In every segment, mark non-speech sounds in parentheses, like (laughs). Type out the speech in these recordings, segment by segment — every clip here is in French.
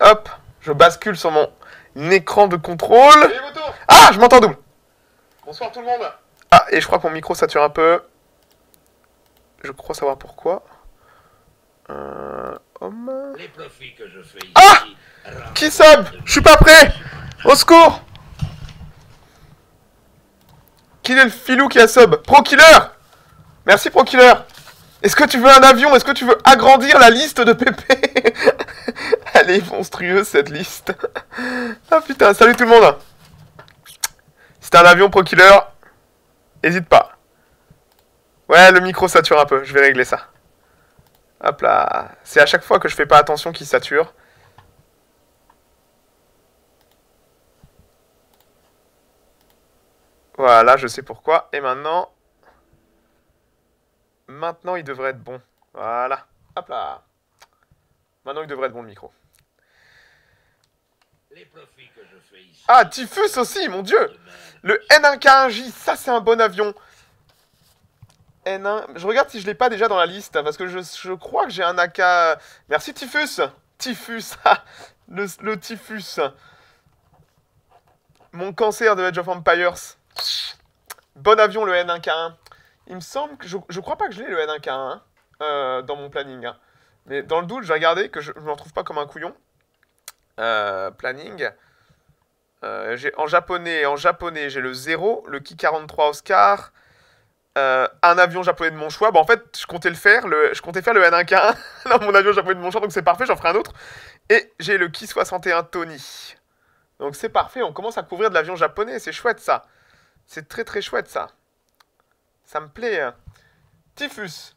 Hop, je bascule sur mon écran de contrôle. Ah, je m'entends double. Bonsoir tout le monde. Ah, et je crois que mon micro sature un peu. Je crois savoir pourquoi. Euh, homme. Les profits que je fais ah ici ah Qui sub Je suis pas prêt Au secours Qui est le filou qui a sub Pro-killer Merci Pro-killer Est-ce que tu veux un avion Est-ce que tu veux agrandir la liste de pp (laughs) (laughs) Elle est monstrueuse cette liste. (laughs) ah putain, salut tout le monde. C'est un avion pro-killer, hésite pas. Ouais, le micro sature un peu, je vais régler ça. Hop là. C'est à chaque fois que je fais pas attention qu'il sature. Voilà, je sais pourquoi. Et maintenant... Maintenant, il devrait être bon. Voilà. Hop là. Maintenant, il devrait être bon le micro. Ah, Typhus aussi, mon dieu Le N1K1J, ça c'est un bon avion N1... Je regarde si je l'ai pas déjà dans la liste, parce que je, je crois que j'ai un AK... Merci Typhus Typhus (laughs) ah, le, le Typhus Mon cancer de Age of Empires Bon avion le N1K1 Il me semble que... Je, crois pas que je l'ai le N1K1 hein, euh, dans mon planning. Hein. Mais dans le doute, vais regarder que je ne m'en trouve pas comme un couillon. Euh, planning. Euh, en japonais, en japonais j'ai le 0, le Ki 43 Oscar, euh, un avion japonais de mon choix. bon en fait, je comptais le faire, le, je comptais faire le n 1 k (laughs) dans mon avion japonais de mon choix, donc c'est parfait, j'en ferai un autre. Et j'ai le Ki 61 Tony. Donc c'est parfait, on commence à couvrir de l'avion japonais, c'est chouette ça. C'est très très chouette ça. Ça me plaît. Hein. Typhus,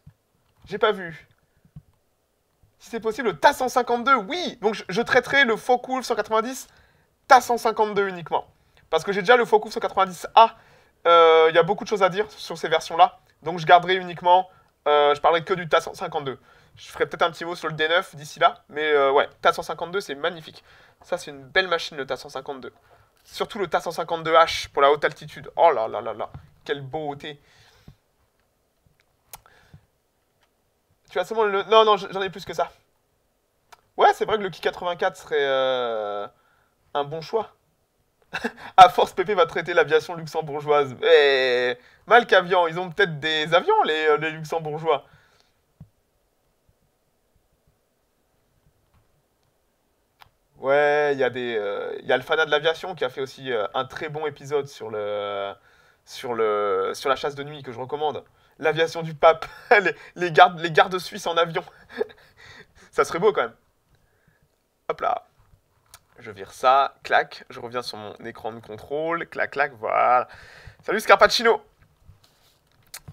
j'ai pas vu si c'est possible, le tas 152, oui Donc je, traiterai le Focus 190 ta 152 uniquement. Parce que j'ai déjà le Focus 190A, euh, il y a beaucoup de choses à dire sur ces versions-là, donc je garderai uniquement, euh, je parlerai que du ta 152. Je ferai peut-être un petit mot sur le D9 d'ici là, mais euh, ouais, ta 152 c'est magnifique. Ça c'est une belle machine le ta 152. Surtout le ta 152H pour la haute altitude. Oh là là là là, quelle beauté Tu as seulement le. Non, non, j'en ai plus que ça. Ouais, c'est vrai que le ki 84 serait euh, un bon choix. (laughs) à force, Pépé va traiter l'aviation luxembourgeoise. Eh, mal qu'avion, ils ont peut-être des avions, euh, les, luxembourgeois. Ouais, il y a des, euh, il y a le fanat de l'aviation qui a fait aussi un très bon épisode sur le, sur le, sur la chasse de nuit que je recommande l'aviation du pape, (laughs) les, gardes, suisses en avion. (laughs) ça serait beau quand même. Hop là. Je vire ça, clac, je reviens sur mon écran de contrôle, clac, clac, voilà. Salut Scarpacino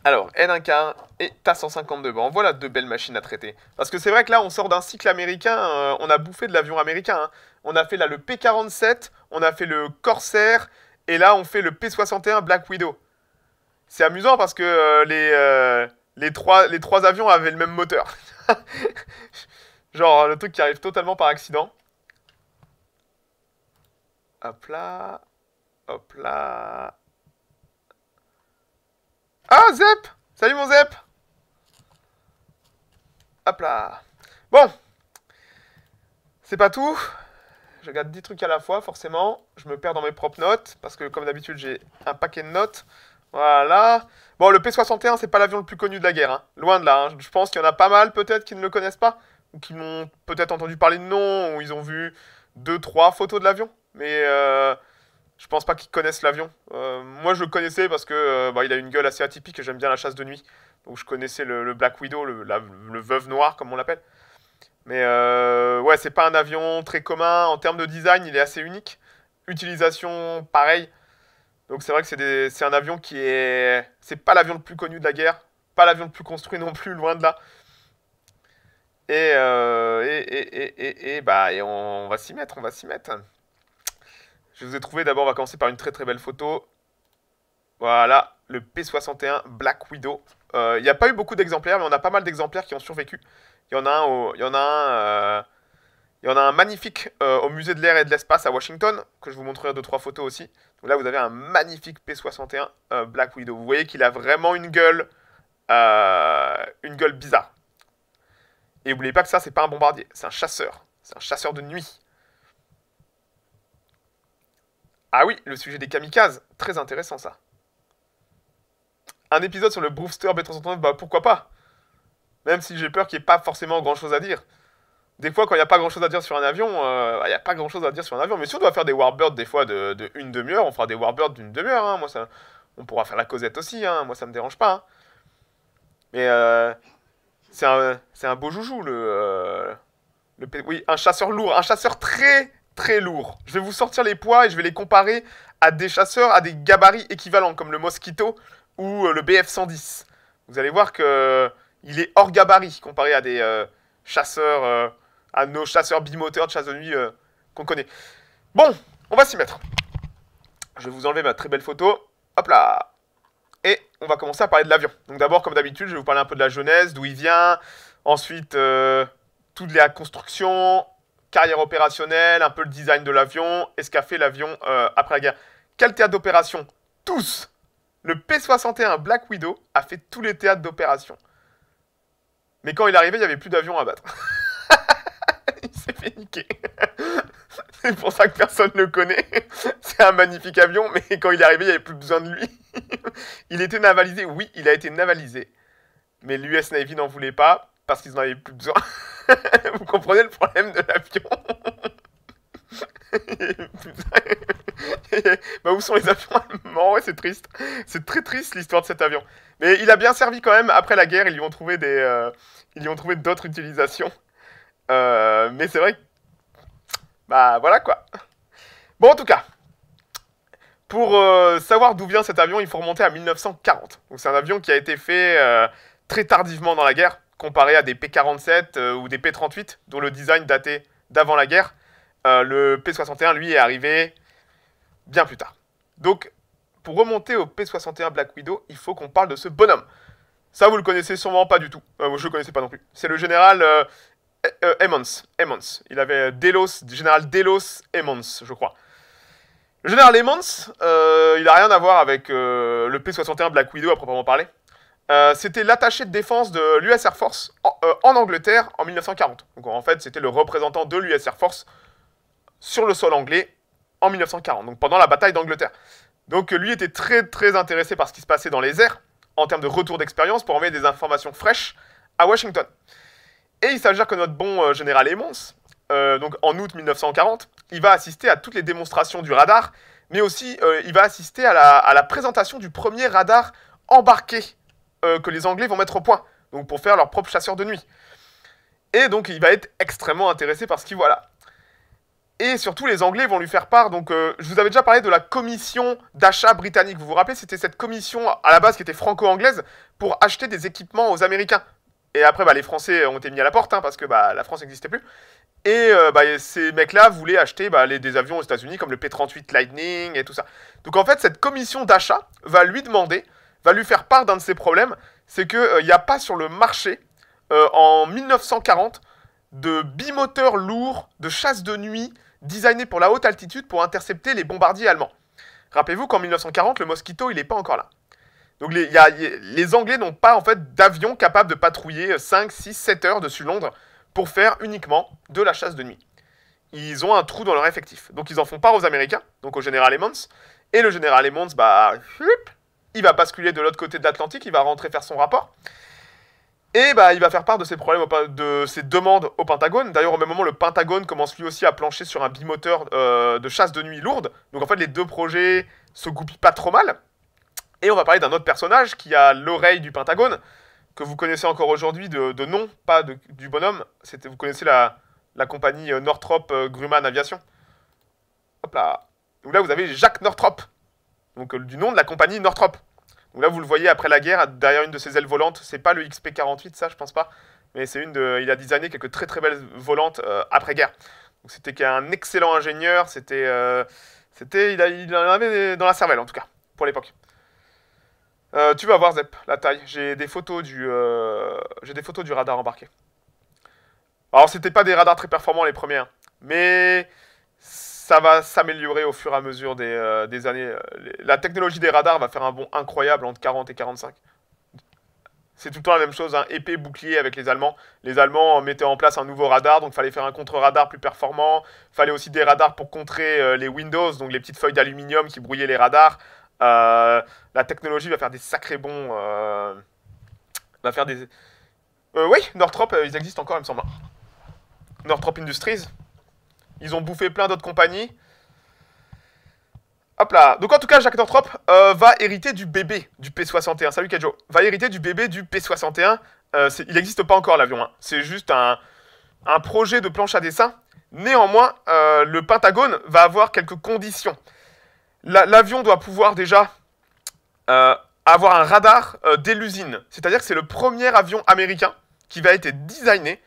alors, N1K et ta 152 de Voilà deux belles machines à traiter. Parce que c'est vrai que là, on sort d'un cycle américain. Euh, on a bouffé de l'avion américain. Hein. On a fait là le P-47, on a fait le Corsair, et là, on fait le P-61 Black Widow c'est amusant parce que euh, les, euh, les, trois, les trois avions avaient le même moteur. (laughs) Genre le truc qui arrive totalement par accident. Hop là. Hop là. Ah, Zep Salut mon Zep Hop là. Bon. C'est pas tout. Je garde 10 trucs à la fois, forcément. Je me perds dans mes propres notes, parce que comme d'habitude, j'ai un paquet de notes. Voilà. Bon, le P-61, c'est pas l'avion le plus connu de la guerre. Hein. Loin de là. Hein. Je pense qu'il y en a pas mal, peut-être, qui ne le connaissent pas. Ou qui m'ont peut-être entendu parler de nom. Ou ils ont vu deux, trois photos de l'avion. Mais euh, je pense pas qu'ils connaissent l'avion. Euh, moi, je le connaissais parce que euh, bah, il a une gueule assez atypique et j'aime bien la chasse de nuit. Donc, je connaissais le, Black Widow, le, le, veuve noire, comme on l'appelle. Mais ouais, c'est pas un avion très commun. En termes de design, il est assez unique. Utilisation, pareil. Donc c'est vrai que c'est, un avion qui est... C'est pas l'avion le plus connu de la guerre, pas l'avion le plus construit (laughs) non plus, loin de là. Et, euh, et, et, et, bah, et on, va s'y mettre, on va s'y mettre. Je vous ai trouvé, d'abord on va commencer par une très très belle photo. Voilà, le P61 Black Widow. Il euh, n'y a pas eu beaucoup d'exemplaires, mais on a pas mal d'exemplaires qui ont survécu. Il y en a un, y en a un, euh, y en a un magnifique euh, au musée de l'air et de l'espace à Washington, que je vous montrerai deux trois photos aussi là, vous avez un magnifique P61 euh, Black Widow. Vous voyez qu'il a vraiment une gueule, euh, une gueule bizarre. Et n'oubliez pas que ça, c'est pas un bombardier, c'est un chasseur. C'est un chasseur de nuit. Ah oui, le sujet des kamikazes, très intéressant ça. Un épisode sur le Brewster b 39 bah pourquoi pas Même si j'ai peur qu'il n'y ait pas forcément grand chose à dire des fois, quand il n'y a pas grand chose à dire sur un avion, euh, bah, il n'y a pas grand chose à dire sur un avion. Mais si on doit faire des warbirds des fois de, une demi-heure, on fera des warbirds d'une demi-heure. Hein. Moi, ça, on pourra faire la causette aussi. Hein. Moi, ça me dérange pas. Hein. Mais euh, c'est un, un, beau joujou le, euh, le, oui, un chasseur lourd, un chasseur très très lourd. Je vais vous sortir les poids et je vais les comparer à des chasseurs à des gabarits équivalents comme le Mosquito ou le BF 110. Vous allez voir que il est hors gabarit comparé à des chasseurs à nos chasseurs bimoteurs de chasse de nuit euh, qu'on connaît. Bon, on va s'y mettre. Je vais vous enlever ma très belle photo. Hop là Et on va commencer à parler de l'avion. Donc d'abord, comme d'habitude, je vais vous parler un peu de la jeunesse, d'où il vient. Ensuite, euh, toutes les la construction, carrière opérationnelle, un peu le design de l'avion, et ce qu'a fait l'avion euh, après la guerre. Quel théâtre d'opération Tous Le P-61 Black Widow a fait tous les théâtres d'opération. Mais quand il est arrivé, il n'y avait plus d'avions à battre. (laughs) s'est C'est pour ça que personne ne le connaît. C'est un magnifique avion, mais quand il est arrivé, il n'y avait plus besoin de lui. Il était navalisé, oui, il a été navalisé. Mais l'US Navy n'en voulait pas parce qu'ils n'en avaient plus besoin. (laughs) Vous comprenez le problème de l'avion (laughs) bah où sont les avions allemands Ouais, c'est triste. C'est très triste l'histoire de cet avion. Mais il a bien servi quand même. Après la guerre, ils lui ont trouvé des, euh, ils lui ont trouvé d'autres utilisations. Euh, mais c'est vrai Bah voilà quoi. Bon en tout cas, pour euh, savoir d'où vient cet avion, il faut remonter à 1940. Donc c'est un avion qui a été fait euh, très tardivement dans la guerre, comparé à des P-47 ou des P-38, dont le design datait d'avant la guerre. le P-61, lui, est arrivé bien plus tard. Donc pour remonter au P-61 Black Widow, il faut qu'on parle de ce bonhomme. Ça, vous le connaissez sûrement pas du tout. Moi je le connaissais pas non plus. C'est le général euh, euh, Emmons, Il avait euh, Delos, général Delos Emmons, je crois. Le général Emmons, il n'a rien à voir avec le P-61 Black Widow à proprement parler. c'était l'attaché de défense de l'US Air Force en, Angleterre en 1940. Donc en fait, c'était le représentant de l'US Air Force sur le sol anglais en 1940, donc pendant la bataille d'Angleterre. Donc lui était très très intéressé par ce qui se passait dans les airs en termes de retour d'expérience pour envoyer des informations fraîches à Washington. Et il s'agit que notre bon euh, général Emons, euh, donc en août 1940, il va assister à toutes les démonstrations du radar, mais aussi euh, il va assister à la, présentation du premier radar embarqué que les Anglais vont mettre au point, donc pour faire leur propre chasseur de nuit. Et donc il va être extrêmement intéressé par ce qu'il voit là. Et surtout, les Anglais vont lui faire part. Donc, je vous avais déjà parlé de la commission d'achat britannique. Vous vous rappelez, c'était cette commission à la base qui était franco-anglaise pour acheter des équipements aux Américains et après, bah, les Français ont été mis à la porte hein, parce que bah, la France n'existait plus. Et euh, bah, ces mecs-là voulaient acheter des avions aux États-Unis comme le P-38 Lightning et tout ça. Donc en fait, cette commission d'achat va lui demander, va lui faire part d'un de ses problèmes, c'est qu'il euh, n'y a pas sur le marché euh, en 1940 de bimoteurs lourd de chasse de nuit designés pour la haute altitude pour intercepter les bombardiers allemands. Rappelez-vous qu'en 1940, le Mosquito, il n'est pas encore là. Donc les, Anglais n'ont pas en fait d'avion capable de patrouiller 5, 6, 7 heures dessus Londres pour faire uniquement de la chasse de nuit. Ils ont un trou dans leur effectif. Donc ils en font part aux Américains, donc au général Emmons. Et le général Emmons, bah, il va basculer de l'autre côté de l'Atlantique, il va rentrer faire son rapport. Et bah, il va faire part de ses problèmes, de ses demandes au Pentagone. D'ailleurs, au même moment, le Pentagone commence lui aussi à plancher sur un bimoteur euh, de chasse de nuit lourde. Donc en fait, les deux projets se goupillent pas trop mal. Et on va parler d'un autre personnage qui a l'oreille du Pentagone, que vous connaissez encore aujourd'hui de, nom, pas du bonhomme. C'était, vous connaissez la, la compagnie euh, Northrop euh, Grumman Aviation. Hop là. Donc là, vous avez Jacques Northrop, donc euh, du nom de la compagnie Northrop. Donc là, vous le voyez après la guerre, derrière une de ses ailes volantes. C'est pas le XP-48, ça, je pense pas. Mais c'est une Il a designé quelques très très belles volantes après-guerre. Donc c'était un excellent ingénieur. C'était. c'était. Il, il en avait dans la cervelle, en tout cas, pour l'époque. Euh, tu vas voir Zep, la taille. J'ai des photos du, euh, des photos du radar embarqué. Alors c'était pas des radars très performants les premiers, hein. mais ça va s'améliorer au fur et à mesure des, euh, années. La technologie des radars va faire un bond incroyable entre 40 et 45. C'est tout le temps la même chose, un hein, bouclier avec les Allemands. Les Allemands mettaient en place un nouveau radar, donc fallait faire un contre-radar plus performant. Fallait aussi des radars pour contrer les Windows, donc les petites feuilles d'aluminium qui brouillaient les radars. Euh, la technologie va faire des sacrés bons. Euh, va faire des. Euh, oui, Northrop, ils existent encore, il me semble. Hein. Northrop Industries. Ils ont bouffé plein d'autres compagnies. Hop là. Donc en tout cas, Jacques Northrop va hériter du bébé du P61. Salut Kajo. Va hériter du bébé du P61. il n'existe pas encore l'avion. Hein. C'est juste un, un, projet de planche à dessin. Néanmoins, le Pentagone va avoir quelques conditions. L'avion doit pouvoir déjà euh, avoir un radar euh, dès l'usine. C'est-à-dire que c'est le premier avion américain qui va être designé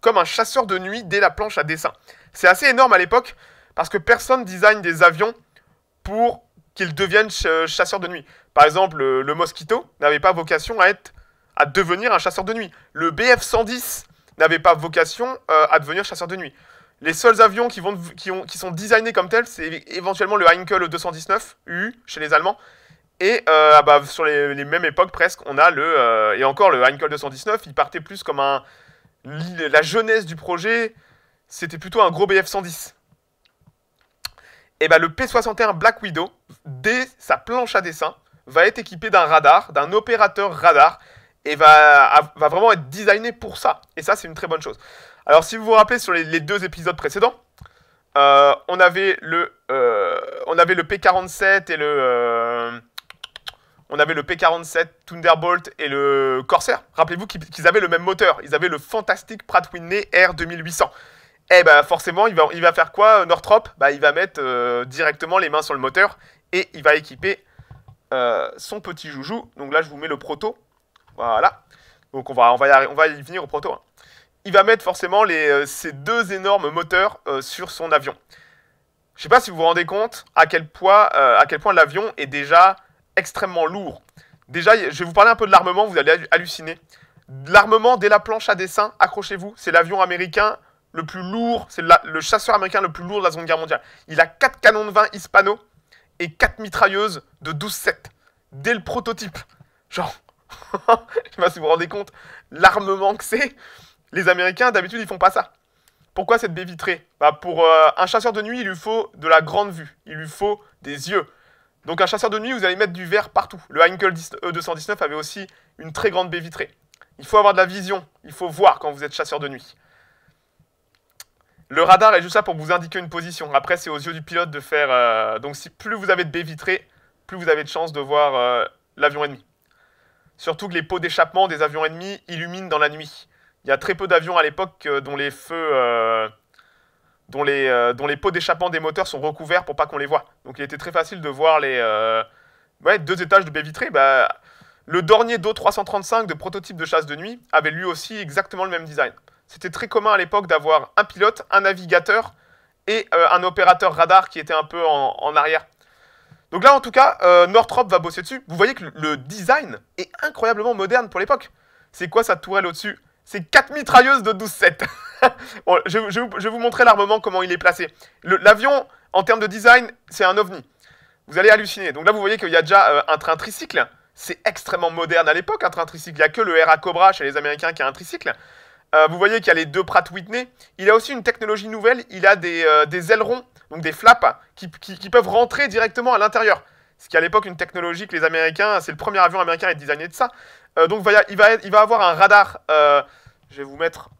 comme un chasseur de nuit dès la planche à dessin. C'est assez énorme à l'époque parce que personne design des avions pour qu'ils deviennent chasseurs de nuit. Par exemple, euh, le, Mosquito n'avait pas vocation à être à devenir un chasseur de nuit. Le BF-110 n'avait pas vocation à devenir chasseur de nuit. Les seuls avions qui, sont designés comme tels, c'est éventuellement le Heinkel 219 U chez les Allemands. Et euh, ah bah, sur les, mêmes époques presque, on a le... Euh, et encore, le Heinkel 219, il partait plus comme un... La jeunesse du projet, c'était plutôt un gros BF-110. Et bien bah, le P-61 Black Widow, dès sa planche à dessin, va être équipé d'un radar, d'un opérateur radar, et va, va vraiment être designé pour ça. Et ça, c'est une très bonne chose. Alors, si vous vous rappelez sur les, deux épisodes précédents, euh, on, avait le, euh, on avait le P47 et le. Euh, on avait le P47 Thunderbolt et le Corsair. Rappelez-vous qu'ils avaient le même moteur. Ils avaient le fantastique Pratt Whitney R2800. Eh ben forcément, il va, il va faire quoi, Northrop bah, il va mettre directement les mains sur le moteur et il va équiper son petit joujou. Donc là, je vous mets le proto. Voilà. Donc on va, on va, y, on va venir au proto. Hein il va mettre forcément les, euh, ces deux énormes moteurs euh, sur son avion. Je ne sais pas si vous vous rendez compte à quel, euh, point l'avion est déjà extrêmement lourd. Déjà, je vais vous parler un peu de l'armement, vous allez halluciner. L'armement, dès la planche à dessin, accrochez-vous, c'est l'avion américain le plus lourd, c'est le chasseur américain le plus lourd de la Seconde Guerre mondiale. Il a quatre canons de vin hispano et quatre mitrailleuses de 12-7. Dès le prototype. Genre, (laughs) je sais pas si vous vous rendez compte, l'armement que c'est. Les Américains, d'habitude, ils font pas ça. Pourquoi cette baie vitrée bah Pour euh, un chasseur de nuit, il lui faut de la grande vue. Il lui faut des yeux. Donc un chasseur de nuit, vous allez mettre du verre partout. Le Heinkel E219 euh, avait aussi une très grande baie vitrée. Il faut avoir de la vision. Il faut voir quand vous êtes chasseur de nuit. Le radar est juste là pour vous indiquer une position. Après, c'est aux yeux du pilote de faire... Euh, donc si plus vous avez de baie vitrée, plus vous avez de chances de voir l'avion ennemi. Surtout que les pots d'échappement des avions ennemis illuminent dans la nuit. Il y a très peu d'avions à l'époque euh, dont les feux, euh, dont les, euh, dont les pots d'échappement des moteurs sont recouverts pour pas qu'on les voit. Donc il était très facile de voir les ouais, deux étages de baie vitrée. Bah, le Dornier Do 335 de prototype de chasse de nuit avait lui aussi exactement le même design. C'était très commun à l'époque d'avoir un pilote, un navigateur et un opérateur radar qui était un peu en, arrière. Donc là, en tout cas, Northrop va bosser dessus. Vous voyez que le design est incroyablement moderne pour l'époque. C'est quoi sa tourelle au-dessus c'est 4 mitrailleuses de 12-7. (laughs) je, vais vous montrer l'armement, comment il est placé. L'avion, en termes de design, c'est un ovni. Vous allez halluciner. Donc là, vous voyez qu'il y a déjà euh, un train tricycle. C'est extrêmement moderne à l'époque, un train tricycle. Il n'y a que le RA Cobra chez les Américains qui a un tricycle. Euh, vous voyez qu'il y a les deux Pratt Whitney. Il a aussi une technologie nouvelle. Il a des, euh, ailerons, donc des flaps, qui, peuvent rentrer directement à l'intérieur. Ce qui, à l'époque, une technologie que les Américains, c'est le premier avion américain à être designé de ça. donc, il va, il va, avoir un radar je vais vous mettre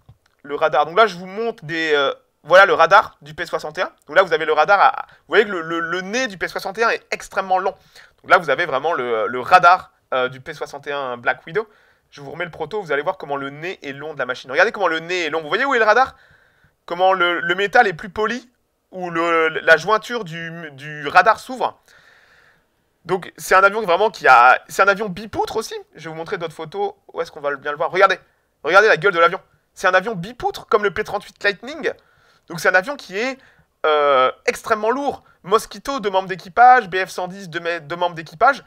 le radar. Donc là, je vous montre des... Euh, voilà le radar du P61. Donc là, vous avez le radar à... Vous voyez que le, le, nez du P61 est extrêmement long. Donc là, vous avez vraiment le, le radar euh, du P61 Black Widow. Je vous remets le proto, vous allez voir comment le nez est long de la machine. Regardez comment le nez est long. Vous voyez où est le radar Comment le, le, métal est plus poli, où le, la jointure du, du radar s'ouvre. Donc c'est un avion vraiment qui a... C'est un avion bipoutre aussi. Je vais vous montrer d'autres photos. Où est-ce qu'on va bien le voir Regardez, Regardez la gueule de l'avion. C'est un avion bipoutre comme le P-38 Lightning. Donc c'est un avion qui est euh, extrêmement lourd. Mosquito, deux membres d'équipage. BF-110, deux, membres d'équipage.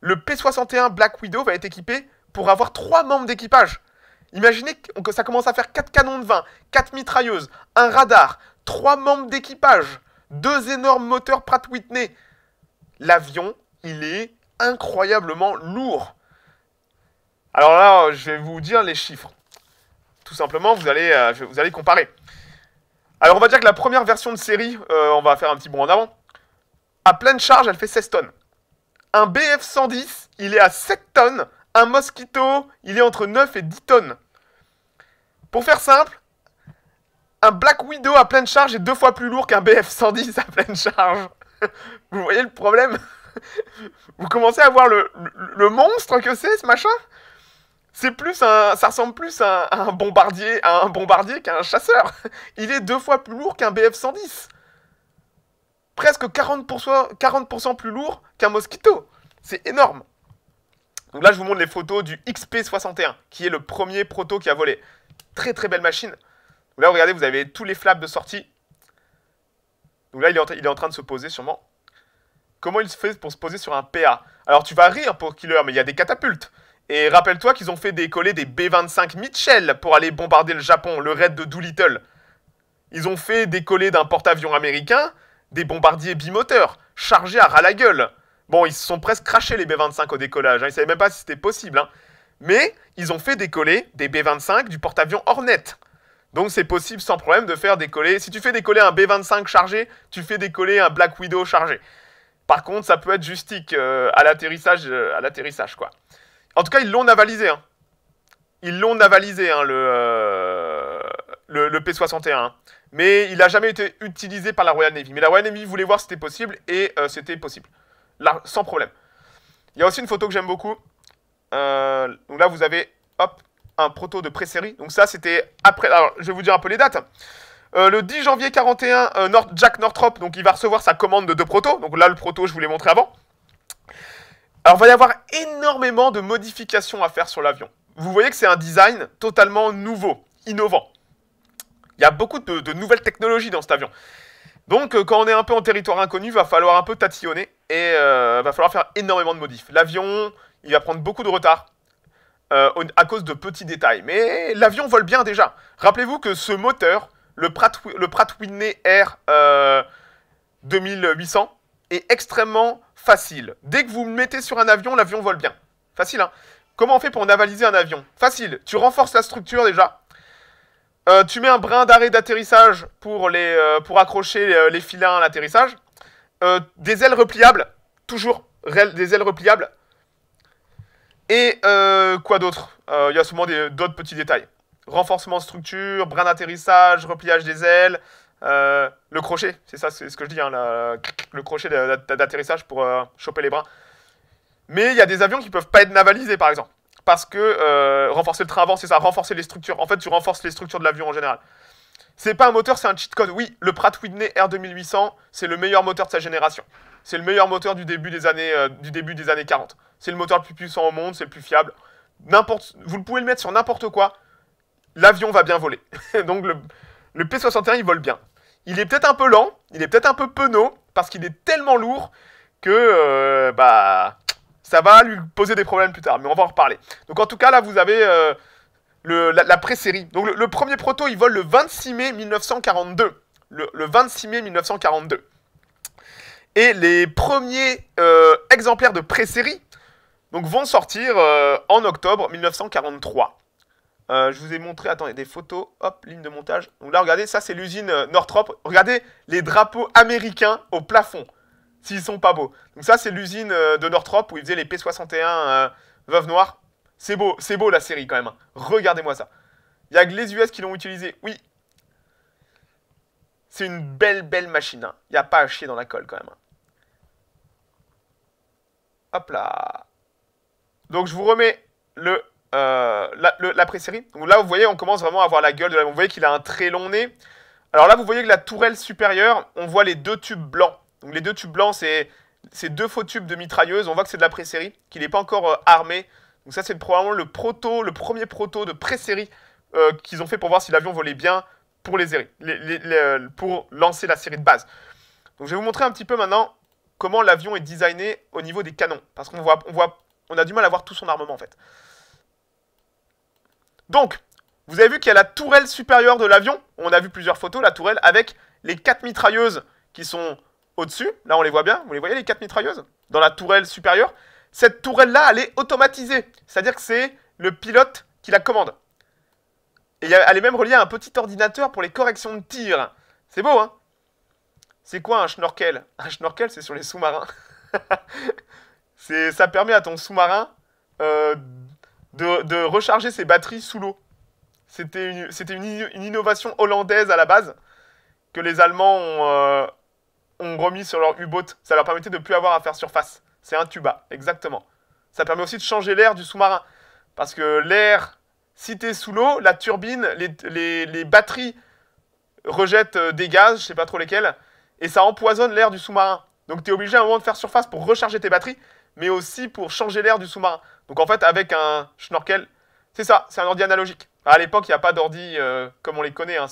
Le P-61 Black Widow va être équipé pour avoir trois membres d'équipage. Imaginez que ça commence à faire quatre canons de vin, quatre mitrailleuses, un radar, trois membres d'équipage, deux énormes moteurs Pratt Whitney. L'avion, il est incroyablement lourd. Alors là, je vais vous dire les chiffres. Tout simplement, vous allez, euh, vous allez comparer. Alors, on va dire que la première version de série, euh, on va faire un petit bond en avant. À pleine charge, elle fait 16 tonnes. Un BF-110, il est à 7 tonnes. Un Mosquito, il est entre 9 et 10 tonnes. Pour faire simple, un Black Widow à pleine charge est deux fois plus lourd qu'un BF-110 à pleine charge. (laughs) Vous voyez le problème Vous commencez à voir le monstre que c'est, ce machin c'est plus un, ça ressemble plus à, un bombardier, un bombardier qu'à un chasseur. (laughs) Il est deux fois plus lourd qu'un BF-110. Presque 40%, 40 plus lourd qu'un Mosquito. C'est énorme. Donc là, je vous montre les photos du XP61, qui est le premier proto qui a volé. Très très belle machine. là, regardez, vous avez tous les flaps de sortie. Donc là, il est, il est en train de se poser sûrement. Comment il se fait pour se poser sur un PA Alors tu vas rire pour Killer, mais il y a des catapultes. Et rappelle-toi qu'ils ont fait décoller des B-25 Mitchell pour aller bombarder le Japon, le raid de Doolittle. Ils ont fait décoller d'un porte-avions américain des bombardiers bimoteurs, chargés à ras la gueule. Bon, ils se sont presque crachés les B-25 au décollage, hein. ils ne savaient même pas si c'était possible. Hein. Mais ils ont fait décoller des B-25 du porte-avions Hornet. Donc c'est possible sans problème de faire décoller. Si tu fais décoller un B-25 chargé, tu fais décoller un Black Widow chargé. Par contre, ça peut être justique euh, à l'atterrissage, euh, à l'atterrissage quoi. En tout cas, ils l'ont navalisé. Hein. Ils l'ont navalisé, hein, euh, le, le, P61. Hein. Mais il n'a jamais été utilisé par la Royal Navy. Mais la Royal Navy voulait voir si c'était possible, et euh, c'était possible. sans problème. Il y a aussi une photo que j'aime beaucoup. donc euh, là, vous avez un proto de pré-série. Donc ça, c'était après... Alors, je vais vous dire un peu les dates. le 10 janvier 41, Jack Northrop, donc il va recevoir sa commande de deux protos. Donc là, le proto, je vous l'ai montré avant. Alors, il va y avoir énormément de modifications à faire sur l'avion. Vous voyez que c'est un design totalement nouveau, innovant. Il y a beaucoup de, nouvelles technologies dans cet avion. Donc, euh, quand on est un peu en territoire inconnu, il va falloir un peu tatillonner et euh, va falloir faire énormément de modifs. L'avion, il va prendre beaucoup de retard euh, à cause de petits détails. Mais l'avion vole bien déjà. Rappelez-vous que ce moteur, le Pratt, le Whitney Air 2800, euh, est extrêmement Facile. Dès que vous me mettez sur un avion, l'avion vole bien. Facile, hein Comment on fait pour navaliser un avion Facile. Tu renforces la structure déjà. Euh, tu mets un brin d'arrêt d'atterrissage pour, euh, pour accrocher euh, les, filins à l'atterrissage. des ailes repliables. Toujours des ailes repliables. Et quoi d'autre Il y a souvent d'autres petits détails. Renforcement de structure, brin d'atterrissage, repliage des ailes, euh, le crochet, c'est ça, c'est ce que je dis, hein, le crochet d'atterrissage pour euh, choper les bras. Mais il y a des avions qui peuvent pas être navalisés, par exemple. Parce que euh, renforcer le train avant, c'est ça, renforcer les structures. En fait, tu renforces les structures de l'avion en général. C'est pas un moteur, c'est un cheat code. Oui, le Pratt Whitney R2800, c'est le meilleur moteur de sa génération. C'est le meilleur moteur du début des années, du début des années 40. C'est le moteur le plus puissant au monde, c'est le plus fiable. Vous le pouvez le mettre sur n'importe quoi. L'avion va bien voler. (laughs) Donc le, le P61, il vole bien. Il est peut-être un peu lent, il est peut-être un peu penaud, parce qu'il est tellement lourd que, euh, bah, ça va lui poser des problèmes plus tard, mais on va en reparler. Donc en tout cas, là, vous avez euh, la, présérie. pré-série. Donc le, premier proto, il vole le 26 mai 1942. Le, 26 mai 1942. Et les premiers euh, exemplaires de pré-série donc, vont sortir en octobre 1943. Euh, je vous ai montré, attendez, des photos, hop, ligne de montage. Donc là, regardez, ça c'est l'usine euh, Northrop. Regardez les drapeaux américains au plafond, s'ils sont pas beaux. Donc ça c'est l'usine euh, de Northrop où ils faisaient les P-61 Veuve Noire. C'est beau, c'est beau la série quand même. Hein. Regardez-moi ça. Il n'y a que les US qui l'ont utilisé, oui. C'est une belle, belle machine. Hein. Il n'y a pas à chier dans la colle quand même. Hein. Hop là. Donc je vous remets le euh, la pré série La, là, vous voyez, on commence vraiment à voir la gueule. De la... Vous voyez qu'il a un très long nez. Alors là, vous voyez que la tourelle supérieure, on voit les deux tubes blancs. Donc les deux tubes blancs, c'est deux faux tubes de mitrailleuse. On voit que c'est de la pré-série, qu'il n'est pas encore euh, armé. Donc ça, c'est probablement le proto, le premier proto de pré-série euh, qu'ils ont fait pour voir si l'avion volait bien pour, les, pour lancer la série de base. Donc je vais vous montrer un petit peu maintenant comment l'avion est designé au niveau des canons. Parce qu'on voit, on voit, on a du mal à voir tout son armement en fait. Donc, vous avez vu qu'il y a la tourelle supérieure de l'avion. On a vu plusieurs photos, la tourelle avec les quatre mitrailleuses qui sont au-dessus. Là, on les voit bien. Vous les voyez, les quatre mitrailleuses Dans la tourelle supérieure. Cette tourelle-là, elle est automatisée. C'est-à-dire que c'est le pilote qui la commande. Et elle est même reliée à un petit ordinateur pour les corrections de tir. C'est beau, hein C'est quoi un schnorkel Un schnorkel, c'est sur les sous-marins. (laughs) ça permet à ton sous-marin euh, de, recharger ses batteries sous l'eau. C'était une, innovation hollandaise à la base que les Allemands euh, ont, remis sur leur U-boat. Ça leur permettait de plus avoir à faire surface. C'est un tuba, exactement. Ça permet aussi de changer l'air du sous-marin. Parce que l'air, si t'es sous l'eau, la turbine, les, batteries rejettent euh, des gaz, je sais pas trop lesquels, et ça empoisonne l'air du sous-marin. Donc tu es obligé à un moment de faire surface pour recharger tes batteries, mais aussi pour changer l'air du sous-marin. Donc en fait, avec un schnorkel, c'est ça, c'est un ordi analogique. À l'époque, il n'y a pas d'ordi euh, comme on les connaît. Hein,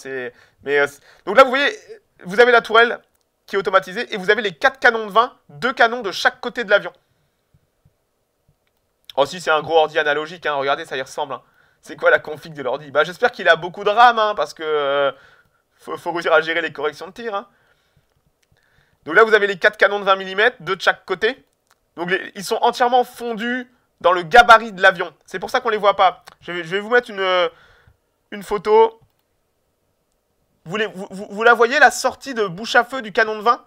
mais, euh, donc là, vous voyez, vous avez la tourelle qui est automatisée et vous avez les 4 canons de 20, 2 canons de chaque côté de l'avion. Oh si, c'est un gros ordi analogique, hein, regardez, ça y ressemble. Hein. C'est quoi la config de l'ordi bah, j'espère qu'il a beaucoup de RAM, hein, parce que euh, faut, réussir à gérer les corrections de tir. Donc là, vous avez les 4 canons de 20 mm, de chaque côté. Donc ils sont entièrement fondus dans le gabarit de l'avion. C'est pour ça qu'on ne les voit pas. Je vais, vous mettre une, euh, une photo. Vous, la voyez, la sortie de bouche à feu du canon de vin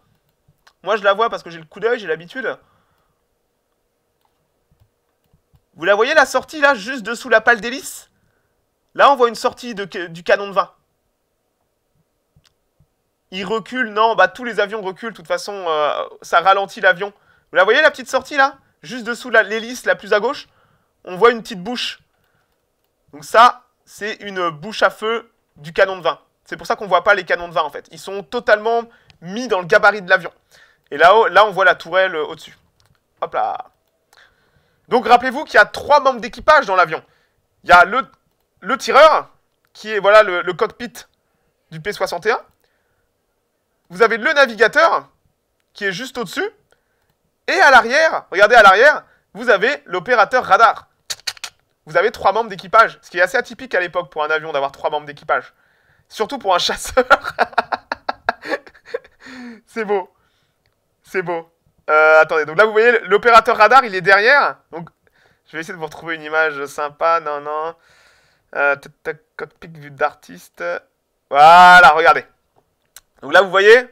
Moi, je la vois parce que j'ai le coup d'œil, j'ai l'habitude. Vous la voyez, la sortie, là, juste dessous la pale d'hélice Là, on voit une sortie de, du canon de vin. Il recule, non, bah tous les avions reculent, de toute façon, euh, ça ralentit l'avion. Vous la voyez, la petite sortie, là juste dessous l'hélice la plus à gauche, on voit une petite bouche. Donc ça, c'est une bouche à feu du canon de vin. C'est pour ça qu'on ne voit pas les canons de vin, en fait. Ils sont totalement mis dans le gabarit de l'avion. Et là, là, on voit la tourelle euh, au-dessus. Hop là. Donc rappelez-vous qu'il y a trois membres d'équipage dans l'avion. Il y a le, le, tireur, qui est voilà le, le cockpit du P-61. Vous avez le navigateur, qui est juste au-dessus, et à l'arrière, regardez à l'arrière, vous avez l'opérateur radar. Vous avez trois membres d'équipage, ce qui est assez atypique à l'époque pour un avion d'avoir trois membres d'équipage. Surtout pour un chasseur. (laughs) C'est beau. C'est beau. Euh, attendez, donc là vous voyez l'opérateur radar, il est derrière. Donc je vais essayer de vous retrouver une image sympa. Non, non. Euh, cockpit vue d'artiste. Voilà, regardez. Donc là vous voyez,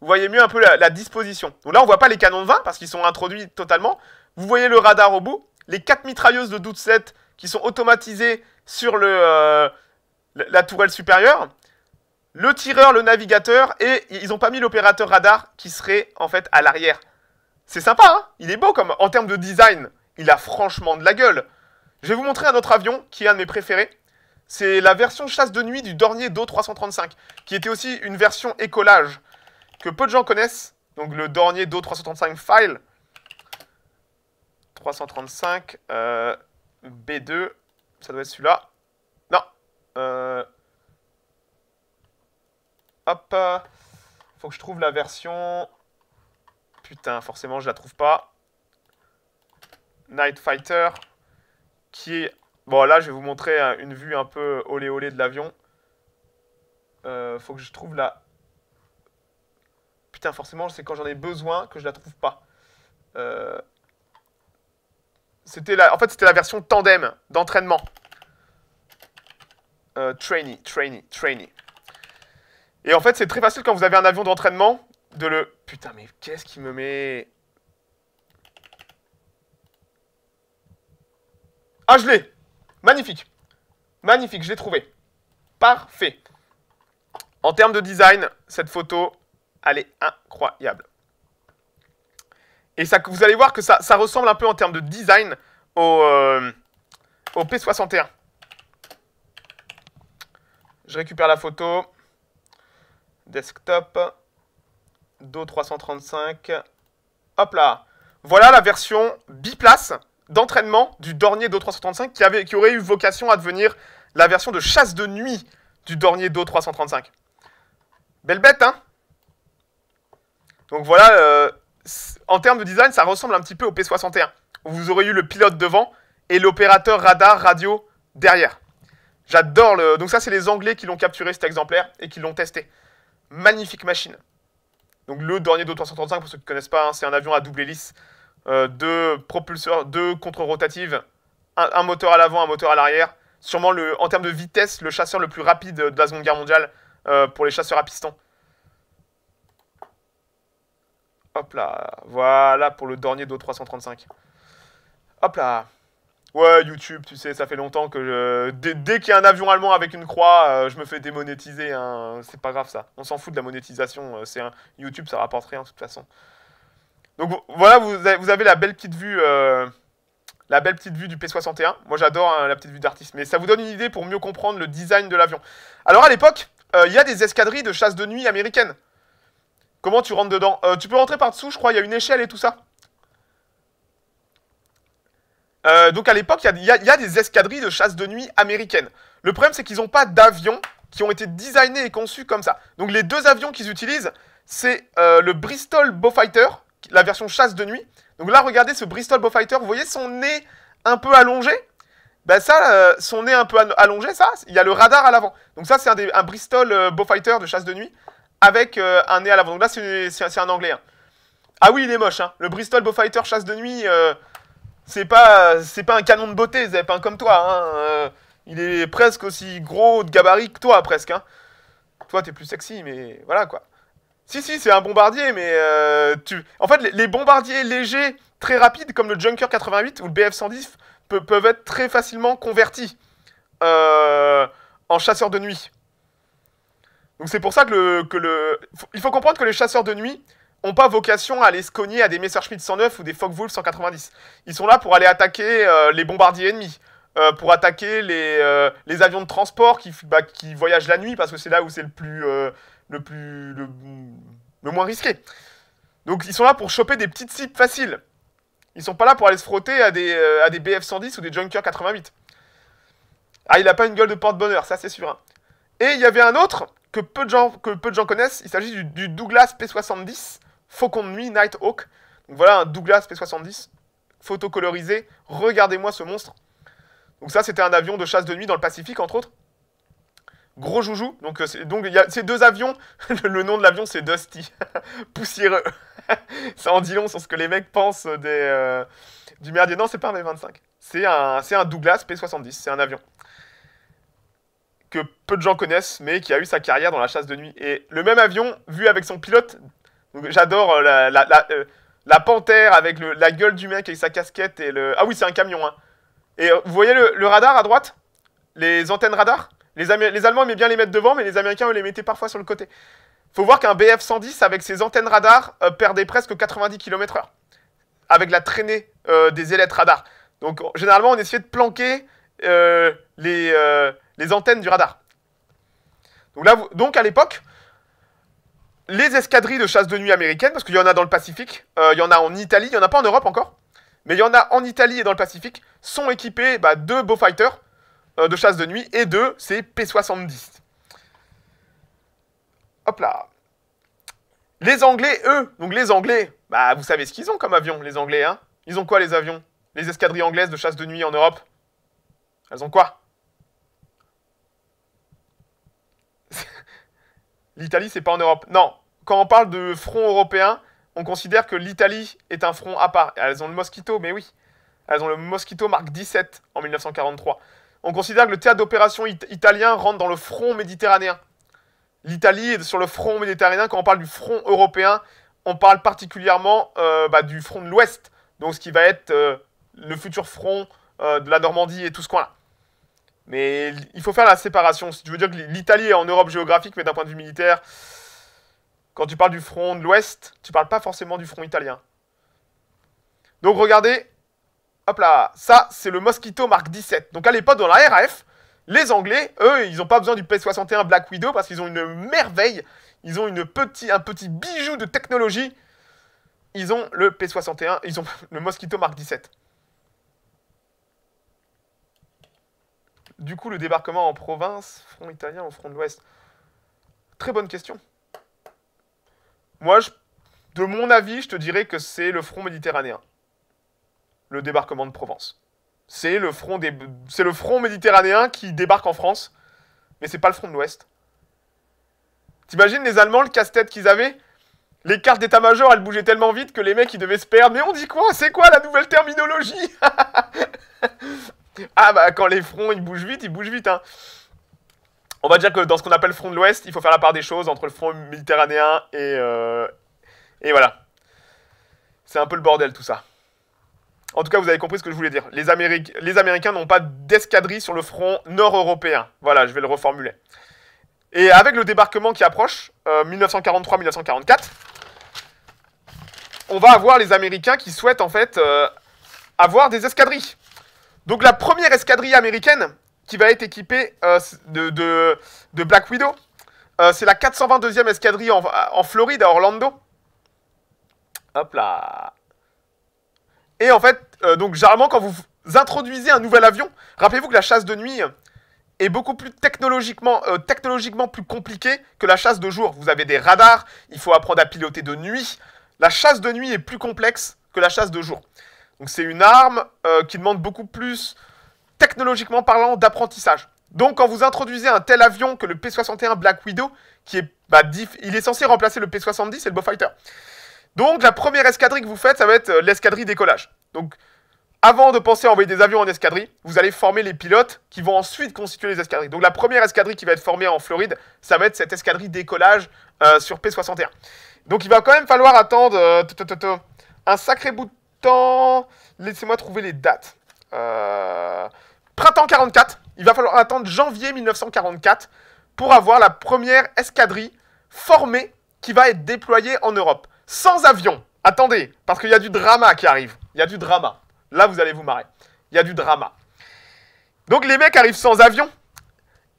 vous voyez mieux un peu la, disposition. Donc là, on voit pas les canons de 20 parce qu'ils sont introduits totalement. Vous voyez le radar au bout. Les quatre mitrailleuses de 12-7 qui sont automatisées sur euh, la tourelle supérieure. Le tireur, le navigateur et ils n'ont pas mis l'opérateur radar qui serait en fait à l'arrière. C'est sympa, hein Il est beau comme en termes de design. Il a franchement de la gueule. Je vais vous montrer un autre avion qui est un de mes préférés. C'est la version chasse de nuit du Dornier Do 335, qui était aussi une version écolage que peu de gens connaissent. Donc le Dornier Do 335 file. 335 euh, B2. Ça doit être celui-là. Non. Euh, hop. Faut que je trouve la version. Putain, forcément, je la trouve pas. Night Fighter. Qui est... Bon, là, je vais vous montrer euh, une vue un peu olé olé de l'avion. faut que je trouve la putain, forcément, c'est quand j'en ai besoin que je la trouve pas. Euh, c'était la... En fait, c'était la version tandem d'entraînement. Euh, trainee, trainee, trainee. Et en fait, c'est très facile quand vous avez un avion d'entraînement de le... Putain, mais qu'est-ce qui me met... Ah, je l'ai Magnifique Magnifique, je l'ai trouvé. Parfait. En termes de design, cette photo, elle est incroyable. Et ça, vous allez voir que ça, ça ressemble un peu en termes de design au, euh, au P61. Je récupère la photo. Desktop. Do 335. Hop là. Voilà la version biplace d'entraînement du Dornier Do 335 qui, avait, qui aurait eu vocation à devenir la version de chasse de nuit du Dornier Do 335. Belle bête, hein donc voilà, euh, en termes de design, ça ressemble un petit peu au P61. Vous aurez eu le pilote devant et l'opérateur radar radio derrière. J'adore le... Donc ça, c'est les Anglais qui l'ont capturé, cet exemplaire, et qui l'ont testé. Magnifique machine. Donc le dernier d'O335, pour ceux qui ne connaissent pas, hein, c'est un avion à double hélice, euh, deux propulseurs, deux contre-rotatives, un, moteur à l'avant, un moteur à l'arrière. Sûrement, le, en termes de vitesse, le chasseur le plus rapide de la Seconde Guerre mondiale euh, pour les chasseurs à piston. Hop là. Voilà pour le dernier Do 335. Hop là. Ouais, YouTube, tu sais, ça fait longtemps que je... dès, qu'il y a un avion allemand avec une croix, euh, je me fais démonétiser. Hein. C'est pas grave ça. On s'en fout de la monétisation. Euh, c'est YouTube, ça rapporte rien de toute façon. Donc voilà, vous avez, la belle petite vue, euh, la belle petite vue du P61. Moi, j'adore hein, la petite vue d'artiste, mais ça vous donne une idée pour mieux comprendre le design de l'avion. Alors à l'époque, il y a des escadrilles de chasse de nuit américaines. Comment tu rentres dedans euh, Tu peux rentrer par dessous, je crois. Il y a une échelle et tout ça. Euh, donc à l'époque, il y, a des escadrilles de chasse de nuit américaines. Le problème, c'est qu'ils n'ont pas d'avions qui ont été designés et conçus comme ça. Donc les deux avions qu'ils utilisent, c'est euh, le Bristol Bowfighter, la version chasse de nuit. Donc là, regardez ce Bristol Bowfighter. Vous voyez son nez un peu allongé ben ça, son nez un peu allongé, ça, il y a le radar à l'avant. Donc ça, c'est un, un, Bristol Bowfighter de chasse de nuit avec euh, un nez à l'avant. Donc là, c'est un anglais. Hein. Ah oui, il est moche. Hein. Le Bristol Bowfighter chasse de nuit, euh, c'est pas, c'est pas un canon de beauté, Zep, hein, comme toi. Hein. Euh, il est presque aussi gros de gabarit que toi, presque. Toi, t'es plus sexy, mais voilà quoi. Si, si, c'est un bombardier, mais tu. En fait, les, bombardiers légers, très rapides, comme le Junker 88 ou le BF 110, peuvent être très facilement convertis en chasseurs de nuit. Donc c'est pour ça que le, Il faut comprendre que les chasseurs de nuit n'ont pas vocation à aller se cogner à des Messerschmitt 109 ou des Focke-Wulf 190. Ils sont là pour aller attaquer euh, les bombardiers ennemis, euh, pour attaquer les, euh, les, avions de transport qui, bah, qui voyagent la nuit, parce que c'est là où c'est le plus... le plus... Mm, le, moins risqué. Donc ils sont là pour choper des petites cibles faciles. Ils sont pas là pour aller se frotter à des, à des BF-110 ou des Junkers 88. Ah, il a pas une gueule de porte-bonheur, ça c'est sûr. Hein. Et il y avait un autre que peu de gens, que peu de gens connaissent. Il s'agit du, Douglas P70 Faucon de nuit Nighthawk. Donc voilà un Douglas P70 photo colorisé, Regardez-moi ce monstre. Donc ça, c'était un avion de chasse de nuit dans le Pacifique, entre autres. Gros joujou. Donc, euh, donc y a ces deux avions, (laughs) le nom de l'avion, c'est Dusty. (laughs) Poussiéreux. (laughs) ça en dit long sur ce que les mecs pensent des, euh, du merdier. Non, c'est pas un m 25 C'est un, un Douglas P70. C'est un avion que peu de gens connaissent, mais qui a eu sa carrière dans la chasse de nuit. Et le même avion, vu avec son pilote, j'adore euh, euh, la, panthère avec la gueule du mec avec sa casquette et le... Ah oui, c'est un camion, hein. Et euh, vous voyez le, radar à droite Les antennes radar les, les Allemands aimaient bien les mettre devant, mais les Américains eux, les mettaient parfois sur le côté. Faut voir qu'un BF-110 avec ses antennes radar perdait presque 90 km/h avec la traînée des ailettes radar. Donc généralement on essayait de planquer les, les antennes du radar. Donc, là, donc à l'époque, les escadrilles de chasse de nuit américaines, parce qu'il y en a dans le Pacifique, euh, il y en a en Italie, il n'y en a pas en Europe encore, mais il y en a en Italie et dans le Pacifique, sont équipées bah, de beaux euh, de chasse de nuit et de ces P-70. Hop là. Les Anglais, eux, donc les Anglais, bah vous savez ce qu'ils ont comme avion, les Anglais, hein Ils ont quoi les avions Les escadrilles anglaises de chasse de nuit en Europe Elles ont quoi l'Italie, c'est pas en Europe. Non, quand on parle de front européen, on considère que l'Italie est un front à part. Elles ont le Mosquito, mais oui. Elles ont le Mosquito Mark 17 en 1943. On considère que le théâtre d'opération italien rentre dans le front méditerranéen. L'Italie est sur le front méditerranéen. Quand on parle du front européen, on parle particulièrement euh, bah, du front de l'Ouest. Donc ce qui va être euh, le futur front euh, de la Normandie et tout ce coin-là. Mais il faut faire la séparation. Si tu veux dire que l'Italie est en Europe géographique, mais d'un point de vue militaire, quand tu parles du front de l'Ouest, tu parles pas forcément du front italien. Donc regardez, hop là, ça c'est le Mosquito Mark 17. Donc à l'époque dans la RAF, les Anglais, eux, ils n'ont pas besoin du P61 Black Widow parce qu'ils ont une merveille, ils ont une un petit bijou de technologie. Ils ont le P61, ils ont (laughs) le Mosquito Mark 17. du coup le débarquement en province, front italien ou front de l'Ouest Très bonne question. Moi, je, de mon avis, je te dirais que c'est le front méditerranéen, le débarquement de Provence. C'est le, front c'est le front méditerranéen qui débarque en France, mais c'est pas le front de l'Ouest. T'imagines les Allemands, le casse-tête qu'ils avaient les cartes d'état-major, elles bougeaient tellement vite que les mecs, ils devaient se perdre. Mais on dit quoi C'est quoi la nouvelle terminologie (laughs) Ah bah quand les fronts ils bougent vite, ils bougent vite hein. On va dire que dans ce qu'on appelle front de l'Ouest, il faut faire la part des choses entre le front méditerranéen et euh, et voilà. C'est un peu le bordel tout ça. En tout cas, vous avez compris ce que je voulais dire. Les, les Américains n'ont pas d'escadrille sur le front nord-européen. Voilà, je vais le reformuler. Et avec le débarquement qui approche, 1943-1944, euh, on va avoir les Américains qui souhaitent en fait euh, avoir des escadrilles. Donc la première escadrille américaine qui va être équipée euh, de, Black Widow, euh, c'est la 422e escadrille en, Floride, à Orlando. Hop là. Et en fait, euh, donc généralement quand vous introduisez un nouvel avion, rappelez-vous que la chasse de nuit est beaucoup plus technologiquement, technologiquement plus compliquée que la chasse de jour. Vous avez des radars, il faut apprendre à piloter de nuit. La chasse de nuit est plus complexe que la chasse de jour. Donc c'est une arme euh, qui demande beaucoup plus, technologiquement parlant, d'apprentissage. Donc quand vous introduisez un tel avion que le P-61 Black Widow, qui est, bah, il est censé remplacer le P-70 et le Bowfighter. Donc la première escadrille que vous faites, ça va être euh, l'escadrille décollage. Donc avant de penser à envoyer des avions en escadrille, vous allez former les pilotes qui vont ensuite constituer les escadrilles. Donc la première escadrille qui va être formée en Floride, ça va être cette escadrille décollage euh, sur P-61. Donc il va quand même falloir attendre un sacré bout de Laissez-moi trouver les dates. Euh, printemps 44. Il va falloir attendre janvier 1944 pour avoir la première escadrille formée qui va être déployée en Europe. Sans avion. Attendez, parce qu'il y a du drama qui arrive. Il y a du drama. Là, vous allez vous marrer. Il y a du drama. Donc les mecs arrivent sans avion.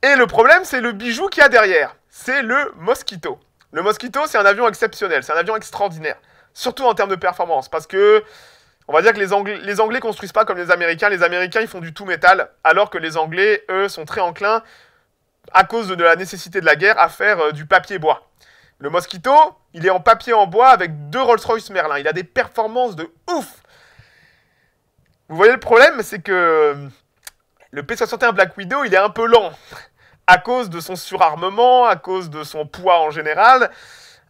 Et le problème, c'est le bijou qu'il y a derrière. C'est le Mosquito. Le Mosquito, c'est un avion exceptionnel, c'est un avion extraordinaire. Surtout en termes de performance, parce que on va dire que les Anglais, les construisent pas comme les Américains. Les Américains, ils font du tout métal, alors que les Anglais, eux, sont très enclins, à cause de la nécessité de la guerre, à faire euh, du papier-bois. Le Mosquito, il est en papier en bois avec deux Rolls-Royce Merlin. Il a des performances de ouf. Vous voyez le problème, c'est que euh, le P61 Black Widow, il est un peu lent à cause de son surarmement, à cause de son poids en général.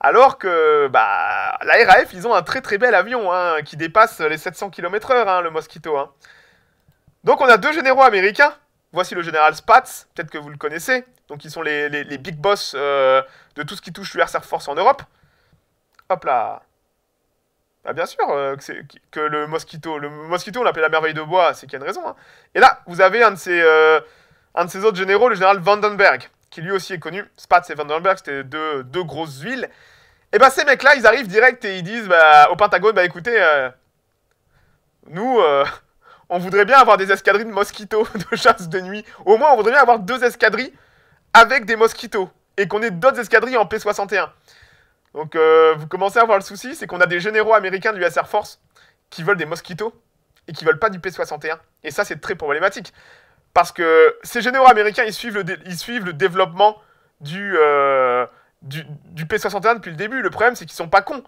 Alors que bah, la RAF, ils ont un très très bel avion hein, qui dépasse les 700 km/h, hein, le Mosquito. Hein. Donc on a deux généraux américains. Voici le général Spatz, peut-être que vous le connaissez. Donc ils sont les, big boss euh, de tout ce qui touche l'URSS Air Force en Europe. Hop là. Bah, bien sûr euh, que, le Mosquito, le Mosquito on l'appelait la merveille de bois, c'est qu'il y a une raison. Hein. Et là, vous avez un de ces, euh, un de ces autres généraux, le général Vandenberg, qui lui aussi est connu. Spatz et Vandenberg, c'était deux, deux grosses villes. Et eh bah ben, ces mecs-là, ils arrivent direct et ils disent bah, au Pentagone, bah écoutez, euh, nous, euh, (laughs) on voudrait bien avoir des escadrilles de mosquitos (laughs) de chasse de nuit. Au moins, on voudrait bien avoir deux escadrilles avec des mosquitos et qu'on ait d'autres escadrilles en P61. Donc euh, vous commencez à avoir le souci, c'est qu'on a des généraux américains de l'US Air Force qui veulent des mosquitos et qui veulent pas du P61. Et ça, c'est très problématique. Parce que ces généraux américains, ils suivent le, ils suivent développement du du, du P61 depuis le début. Le problème, c'est qu'ils sont pas cons.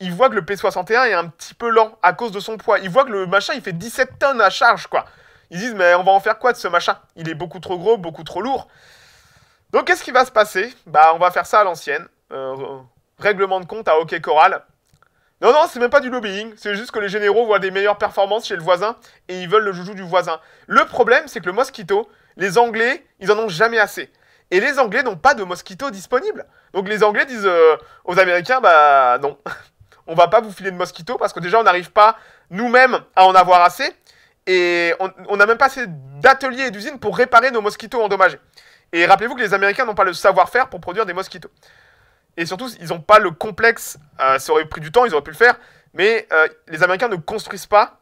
Ils voient que le P61 est un petit peu lent à cause de son poids. Ils voient que le machin, il fait 17 tonnes à charge, quoi. Ils disent, mais on va en faire quoi de ce machin Il est beaucoup trop gros, beaucoup trop lourd. Donc, qu'est-ce qui va se passer Bah, on va faire ça à l'ancienne. Euh, règlement de compte à Ok Coral. Non, non, c'est même pas du lobbying. C'est juste que les généraux voient des meilleures performances chez le voisin et ils veulent le joujou du voisin. Le problème, c'est que le Mosquito, les Anglais, ils en ont jamais assez. Et les Anglais n'ont pas de Mosquito disponible. Donc les Anglais disent euh, aux Américains, bah non, (laughs) on va pas vous filer de Mosquito parce que déjà on n'arrive pas nous-mêmes à en avoir assez. Et on n'a même pas assez d'ateliers et d'usines pour réparer nos mosquitos endommagés. Et rappelez-vous que les Américains n'ont pas le savoir-faire pour produire des mosquitos. Et surtout, ils n'ont pas le complexe. Euh, ça aurait pris du temps, ils auraient pu le faire. Mais euh, les Américains ne construisent pas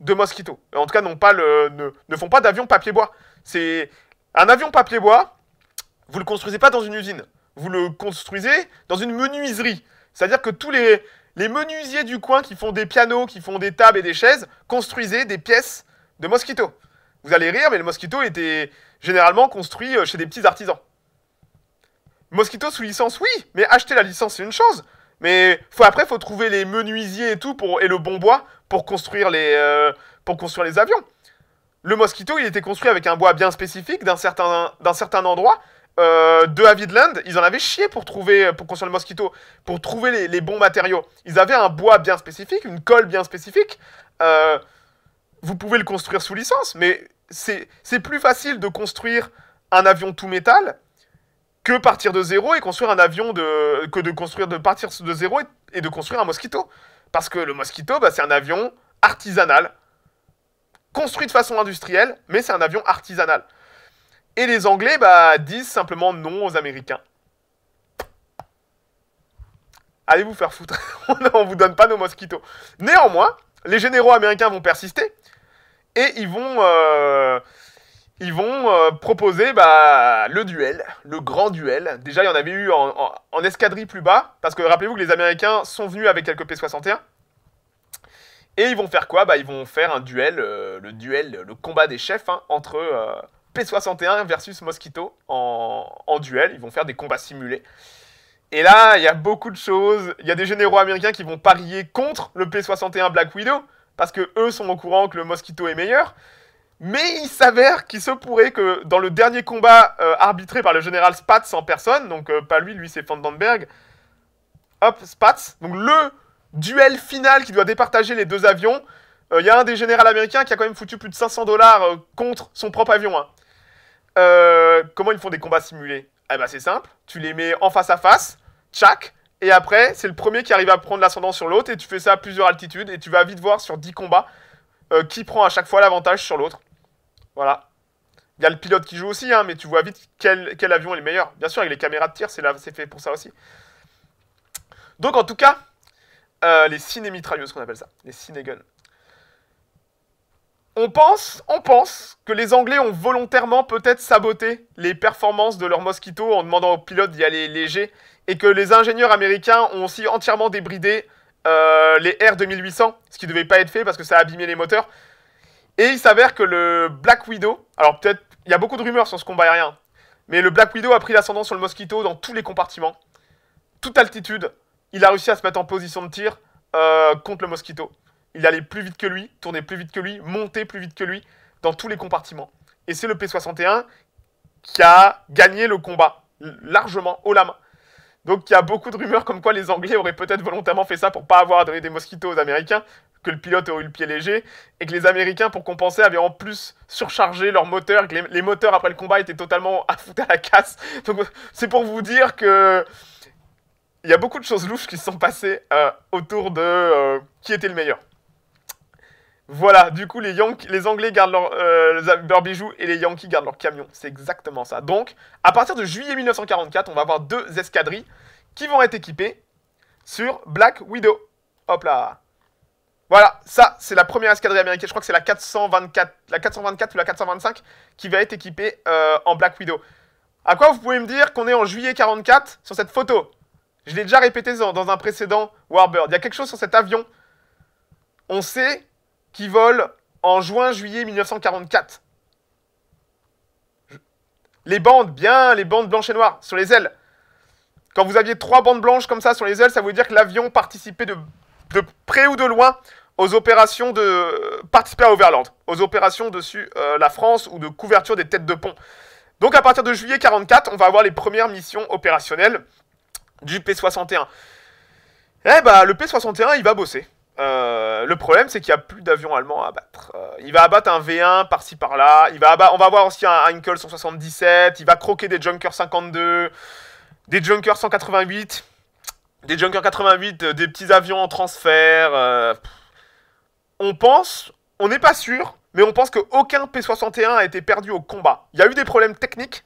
de mosquitos. En tout cas, n'ont pas le, ne, ne font pas d'avion papier-bois. C'est un avion papier-bois, vous le construisez pas dans une usine. Vous le construisez dans une menuiserie. C'est-à-dire que tous les, les menuisiers du coin qui font des pianos, qui font des tables et des chaises, construisaient des pièces de Mosquito. Vous allez rire, mais le Mosquito était généralement construit euh, chez des petits artisans. Mosquito sous licence, oui, mais acheter la licence, c'est une chose. Mais faut, après, faut trouver les menuisiers et tout pour, et le bon bois pour construire les, euh, pour construire les avions. Le Mosquito, il était construit avec un bois bien spécifique d'un certain, d'un certain endroit euh, de Havidland, ils en avaient chié pour trouver, pour construire le mosquito, pour trouver les, bons matériaux. Ils avaient un bois bien spécifique, une colle bien spécifique. Euh, vous pouvez le construire sous licence, mais c'est plus facile de construire un avion tout métal que partir de zéro et construire un avion de, que de construire de partir de zéro et, de construire un mosquito. Parce que le mosquito, bah, c'est un avion artisanal, construit de façon industrielle, mais c'est un avion artisanal. Et les Anglais bah, disent simplement non aux Américains. Allez vous faire foutre, (laughs) on vous donne pas nos mosquitos. Néanmoins, les généraux américains vont persister et ils vont, euh, euh, proposer bah, le duel, le grand duel. Déjà, il y en avait eu en, escadrille plus bas, parce que rappelez-vous que les Américains sont venus avec quelques P-61. Et ils vont faire quoi bah, Ils vont faire un duel, euh, le duel, le combat des chefs hein, entre, P61 versus Mosquito en, duel. Ils vont faire des combats simulés. Et là, il y a beaucoup de choses. Il y a des généraux américains qui vont parier contre le P61 Black Widow, parce que eux sont au courant que le Mosquito est meilleur. Mais il s'avère qu'il se pourrait que dans le dernier combat euh, arbitré par le général Spatz en personne, donc euh, pas lui, lui c'est Vandenberg, hop, Spatz, donc le duel final qui doit départager les deux avions, euh, il y a un des généraux américains qui a quand même foutu plus de 500 dollars contre son propre avion. Hein. Euh, comment ils font des combats simulés Eh ben c'est simple, tu les mets en face à face, tchac, et après c'est le premier qui arrive à prendre l'ascendant sur l'autre, et tu fais ça à plusieurs altitudes, et tu vas vite voir sur 10 combats euh, qui prend à chaque fois l'avantage sur l'autre. Voilà. Il y a le pilote qui joue aussi, hein, mais tu vois vite quel, avion est le meilleur. Bien sûr, avec les caméras de tir, c'est fait pour ça aussi. Donc en tout cas, euh, les cinémitrailleuses, ce qu'on appelle ça, les cinéguns on pense, on pense que les Anglais ont volontairement peut-être saboté les performances de leurs Mosquito en demandant aux pilotes d'y aller léger et que les ingénieurs américains ont aussi entièrement débridé euh, les R2800, ce qui ne devait pas être fait parce que ça a abîmé les moteurs. Et il s'avère que le Black Widow, alors peut-être, il y a beaucoup de rumeurs sur ce combat aérien, mais le Black Widow a pris l'ascendant sur le Mosquito dans tous les compartiments, toute altitude. Il a réussi à se mettre en position de tir euh, contre le Mosquito il allait plus vite que lui, tournait plus vite que lui, montait plus vite que lui dans tous les compartiments. Et c'est le P61 qui a gagné le combat, largement, haut la main. Donc il y a beaucoup de rumeurs comme quoi les Anglais auraient peut-être volontairement fait ça pour pas avoir à donner des mosquitos aux Américains, que le pilote aurait eu le pied léger, et que les Américains, pour compenser, avaient en plus surchargé leurs moteurs, que les, moteurs après le combat étaient totalement à foutre à la casse. Donc c'est pour vous dire que il y a beaucoup de choses louches qui se sont passées euh, autour de euh, qui était le meilleur. Voilà, du coup, les, Anglais gardent leurs euh, bijoux et les Yankees gardent leurs camions. C'est exactement ça. Donc, à partir de juillet 1944, on va avoir deux escadrilles qui vont être équipées sur Black Widow. Hop là. Voilà, ça, c'est la première escadrille américaine. Je crois que c'est la 424, la 424 ou la 425 qui va être équipée euh, en Black Widow. À quoi vous pouvez me dire qu'on est en juillet 44 sur cette photo Je l'ai déjà répété dans un précédent Warbird. Il y a quelque chose sur cet avion. On sait qui volent en juin-juillet 1944. Les bandes, bien, les bandes blanches et noires sur les ailes. Quand vous aviez trois bandes blanches comme ça sur les ailes, ça voulait dire que l'avion participait de, de, près ou de loin aux opérations de participer à Overland, aux opérations dessus euh, la France ou de couverture des têtes de pont. Donc à partir de juillet 44, on va avoir les premières missions opérationnelles du P61. Eh ben, le P61, il va bosser. Euh, le problème, c'est qu'il n'y a plus d'avions allemands à abattre. Euh, il va abattre un V1 par-ci par-là. Il va on va voir aussi un Heinkel 177. Il va croquer des Junkers 52, des Junkers 188, des Junkers 88, euh, des petits avions en transfert. on pense, on n'est pas sûr, mais on pense qu'aucun P61 a été perdu au combat. Il y a eu des problèmes techniques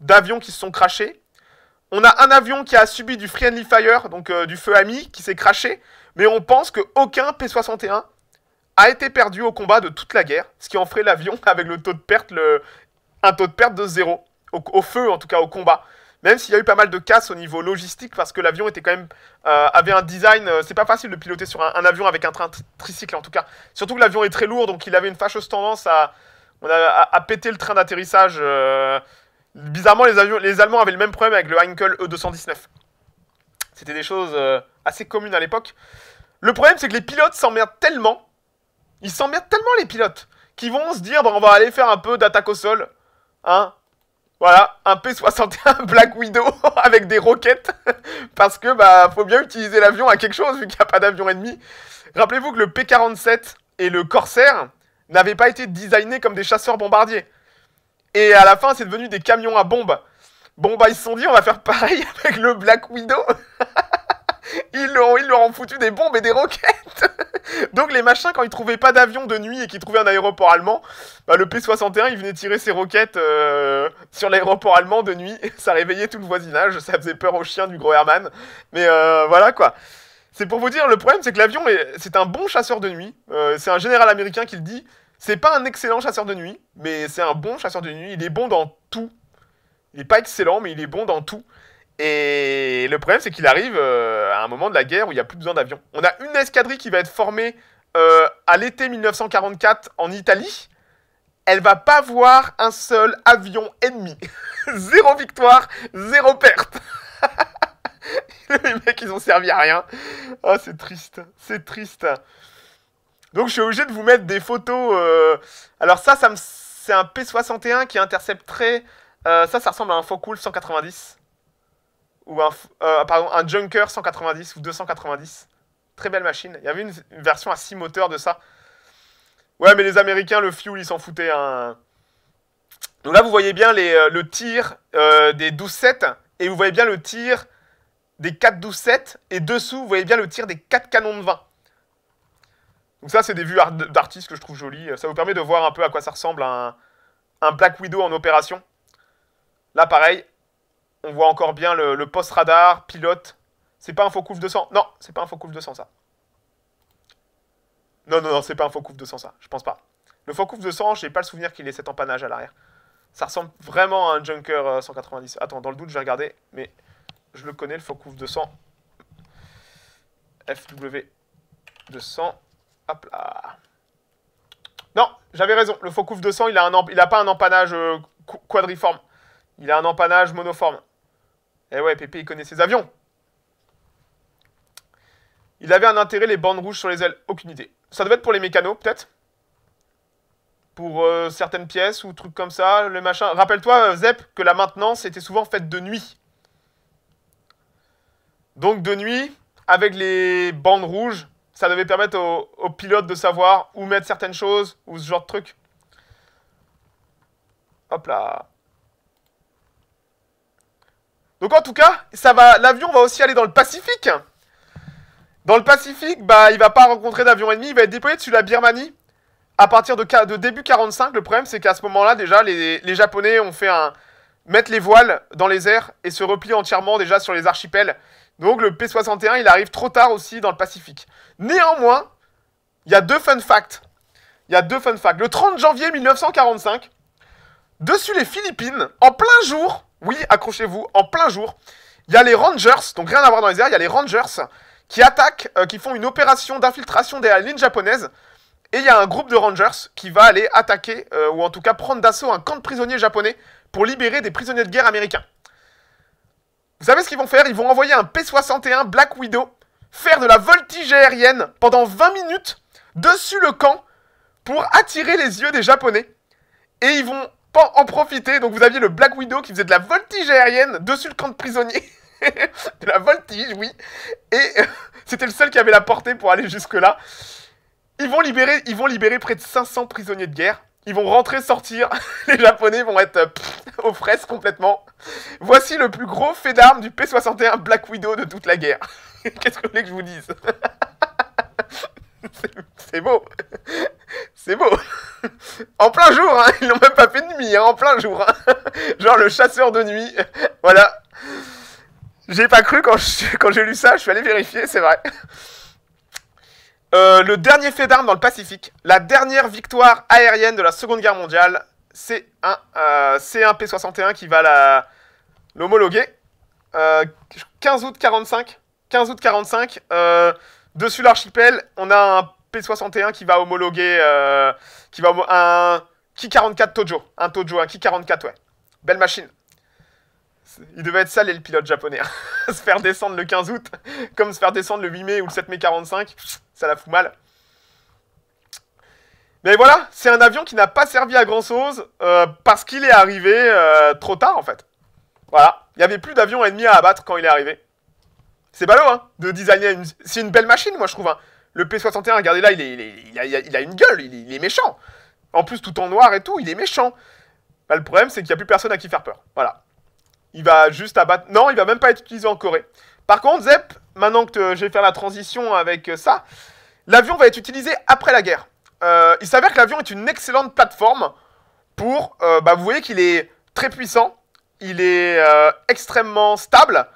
d'avions qui se sont crashés. On a un avion qui a subi du friendly fire, donc du feu ami, qui s'est crashé mais on pense qu'aucun P-61 a été perdu au combat de toute la guerre, ce qui en ferait l'avion (laughs) avec le taux de perte, le... un taux de perte de zéro, au, feu en tout cas, au combat. Même s'il y a eu pas mal de casses au niveau logistique, parce que l'avion était quand même euh, avait un design, euh, c'est pas facile de piloter sur un, avion avec un train tricycle en tout cas. Surtout que l'avion est très lourd, donc il avait une fâcheuse tendance à, à, péter le train d'atterrissage. Euh. Bizarrement, les, avions, les Allemands avaient le même problème avec le Heinkel E219. C'était des choses euh, assez communes à l'époque. Le problème, c'est que les pilotes s'emmerdent tellement. Ils s'emmerdent tellement, les pilotes. Qu'ils vont se dire, bah, on va aller faire un peu d'attaque au sol. Hein voilà, un P-61 (laughs) Black Widow (laughs) avec des roquettes. (laughs) parce que, bah, faut bien utiliser l'avion à quelque chose vu qu'il n'y a pas d'avion ennemi. Rappelez-vous que le P-47 et le Corsair n'avaient pas été designés comme des chasseurs bombardiers. Et à la fin, c'est devenu des camions à bombes. Bon, bah, ils se sont dit, on va faire pareil (laughs) avec le Black Widow. (laughs) ils, leur, ont, ils leur ont foutu des bombes et des roquettes. (laughs) Donc, les machins, quand ils trouvaient pas d'avion de nuit et qu'ils trouvaient un aéroport allemand, bah, le P-61, il venait tirer ses roquettes euh, sur l'aéroport allemand de nuit. Ça réveillait tout le voisinage. Ça faisait peur aux chiens du gros Herman. Mais euh, voilà, quoi. C'est pour vous dire, le problème, c'est que l'avion, c'est un bon chasseur de nuit. Euh, c'est un général américain qui le dit. C'est pas un excellent chasseur de nuit, mais c'est un bon chasseur de nuit. Il est bon dans tout il n'est pas excellent, mais il est bon dans tout. Et le problème, c'est qu'il arrive euh, à un moment de la guerre où il n'y a plus besoin d'avions. On a une escadrille qui va être formée euh, à l'été 1944 en Italie. Elle va pas voir un seul avion ennemi. (laughs) zéro victoire, zéro perte. (laughs) Les mecs, ils ont servi à rien. Oh, c'est triste, c'est triste. Donc, je suis obligé de vous mettre des photos. Euh, alors ça, ça me... c'est un P-61 qui intercepterait euh, ça, ça ressemble à un faux cool 190. Ou un, euh, pardon, un Junker 190 ou 290. Très belle machine. Il y avait une, version à 6 moteurs de ça. Ouais, mais les Américains, le fuel, ils s'en foutaient. un. Hein. Donc là, vous voyez bien euh, le tir des 12-7. Et vous voyez bien le tir des 4-12-7. Et dessous, vous voyez bien le tir des 4 canons de 20. Donc ça, c'est des vues d'artistes que je trouve jolies. Ça vous permet de voir un peu à quoi ça ressemble un, un Black Widow en opération. Là, pareil, on voit encore bien le, post-radar, pilote. C'est pas un faux de sang. Non, c'est pas un faux de 200, ça. Non, non, non, c'est pas un faux de 200, ça. Je pense pas. Le faux sang, 200, j'ai pas le souvenir qu'il ait cet empannage à l'arrière. Ça ressemble vraiment à un Junker 190. Euh, Attends, dans le doute, je vais regarder, mais je le connais, le faux de 200. FW 200. Hop là. Non, j'avais raison. Le faux 200, il a, un il a pas un empannage euh, quadriforme. Il a un empannage monoforme. Eh ouais, Pépé, il connaît ses avions. Il avait un intérêt, les bandes rouges sur les ailes. Aucune idée. Ça devait être pour les mécanos, peut-être Pour euh, certaines pièces ou trucs comme ça, le machin. Rappelle-toi, euh, Zep, que la maintenance était souvent faite de nuit. Donc de nuit, avec les bandes rouges, ça devait permettre aux, aux pilotes de savoir où mettre certaines choses ou ce genre de trucs. Hop là. Donc en tout cas, l'avion va aussi aller dans le Pacifique. Dans le Pacifique, bah, il va pas rencontrer d'avion ennemi, il va être déployé sur la Birmanie. À partir de, début 45, le problème c'est qu'à ce moment-là, déjà, les, Japonais ont fait un... mettre les voiles dans les airs et se replient entièrement déjà sur les archipels. Donc le P-61, il arrive trop tard aussi dans le Pacifique. Néanmoins, il y a deux fun facts. Il y a deux fun facts. Le 30 janvier 1945, dessus les Philippines, en plein jour, oui, accrochez-vous, en plein jour, il y a les Rangers, donc rien à voir dans les airs, il y a les Rangers qui attaquent, euh, qui font une opération d'infiltration des lignes japonaises, Et il y a un groupe de Rangers qui va aller attaquer, euh, ou en tout cas prendre d'assaut un camp de prisonniers japonais pour libérer des prisonniers de guerre américains. Vous savez ce qu'ils vont faire Ils vont envoyer un P-61 Black Widow faire de la voltige aérienne pendant 20 minutes dessus le camp pour attirer les yeux des Japonais. Et ils vont en profiter. Donc vous aviez le Black Widow qui faisait de la voltige aérienne dessus le camp de prisonniers. (laughs) de la voltige, oui. Et euh, c'était le seul qui avait la portée pour aller jusque-là. Ils vont, libérer, ils vont libérer près de 500 prisonniers de guerre. Ils vont rentrer, sortir. (laughs) Les Japonais vont être euh, aux fraises complètement. Voici le plus gros fait d'armes du P-61 Black Widow de toute la guerre. (laughs) Qu'est-ce que vous voulez que je vous dise C'est beau c'est beau. en plein jour, hein, ils n'ont même pas fait de nuit, hein, en plein jour. Hein. Genre le chasseur de nuit. voilà. J'ai pas cru quand, quand j'ai lu ça, je suis allé vérifier, c'est vrai. Euh, le dernier fait d'armes dans le Pacifique, la dernière victoire aérienne de la Seconde Guerre mondiale, c'est un euh, C1 P61 qui va la, l'homologuer. 15 euh, août 45, 15 août 45, dessus l'archipel, on a un 61 qui va homologuer euh, qui va un Ki 44 Tojo, un Tojo, un Ki 44 ouais. Belle machine. Il devait être salé le pilote japonais. Hein. (laughs) se faire descendre le 15 août comme se faire descendre le 8 mai ou le 7 mai 45, ça la fout mal. Mais voilà, c'est un avion qui n'a pas servi à grand chose euh, parce qu'il est arrivé euh, trop tard en fait. Voilà, il n'y avait plus d'avions ennemis à abattre quand il est arrivé. C'est ballot hein, de designer C'est une belle machine moi je trouve. Hein. Le P61, regardez là, il, a, une gueule, il est, méchant. En plus, tout en noir et tout, il est méchant. Bah, le problème, c'est qu'il n'y a plus personne à qui faire peur. Voilà. Il va juste abattre. Non, il va même pas être utilisé en Corée. Par contre, Zep, maintenant que je vais faire la transition avec euh, ça, l'avion va être utilisé après la guerre. Euh, il s'avère que l'avion est une excellente plateforme pour. Euh, bah, vous voyez qu'il est très puissant, il est extrêmement stable.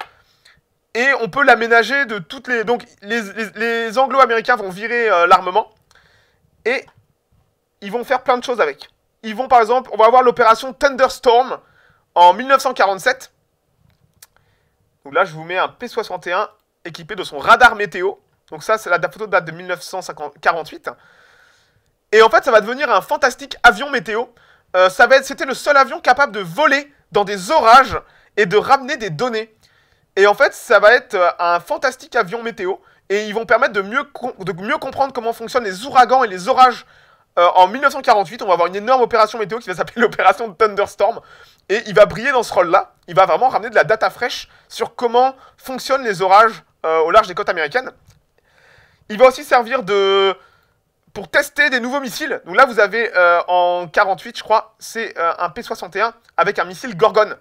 Et on peut l'aménager de toutes les... Donc les, anglo-américains vont virer euh, l'armement. Et ils vont faire plein de choses avec. Ils vont par exemple... On va avoir l'opération Thunderstorm en 1947. Donc là je vous mets un P-61 équipé de son radar météo. Donc ça c'est la photo date de 1948. Et en fait ça va devenir un fantastique avion météo. Euh, ça c'était le seul avion capable de voler dans des orages et de ramener des données. Et en fait, ça va être euh, un fantastique avion météo. Et ils vont permettre de mieux, de mieux comprendre comment fonctionnent les ouragans et les orages. Euh, en 1948, on va avoir une énorme opération météo qui va s'appeler (laughs) l'opération Thunderstorm. Et il va briller dans ce rôle-là. Il va vraiment ramener de la data fraîche sur comment fonctionnent les orages euh, au large des côtes américaines. Il va aussi servir de, pour tester des nouveaux missiles. Donc là, vous avez en 48, je crois, c'est un P-61 avec un missile Gorgon.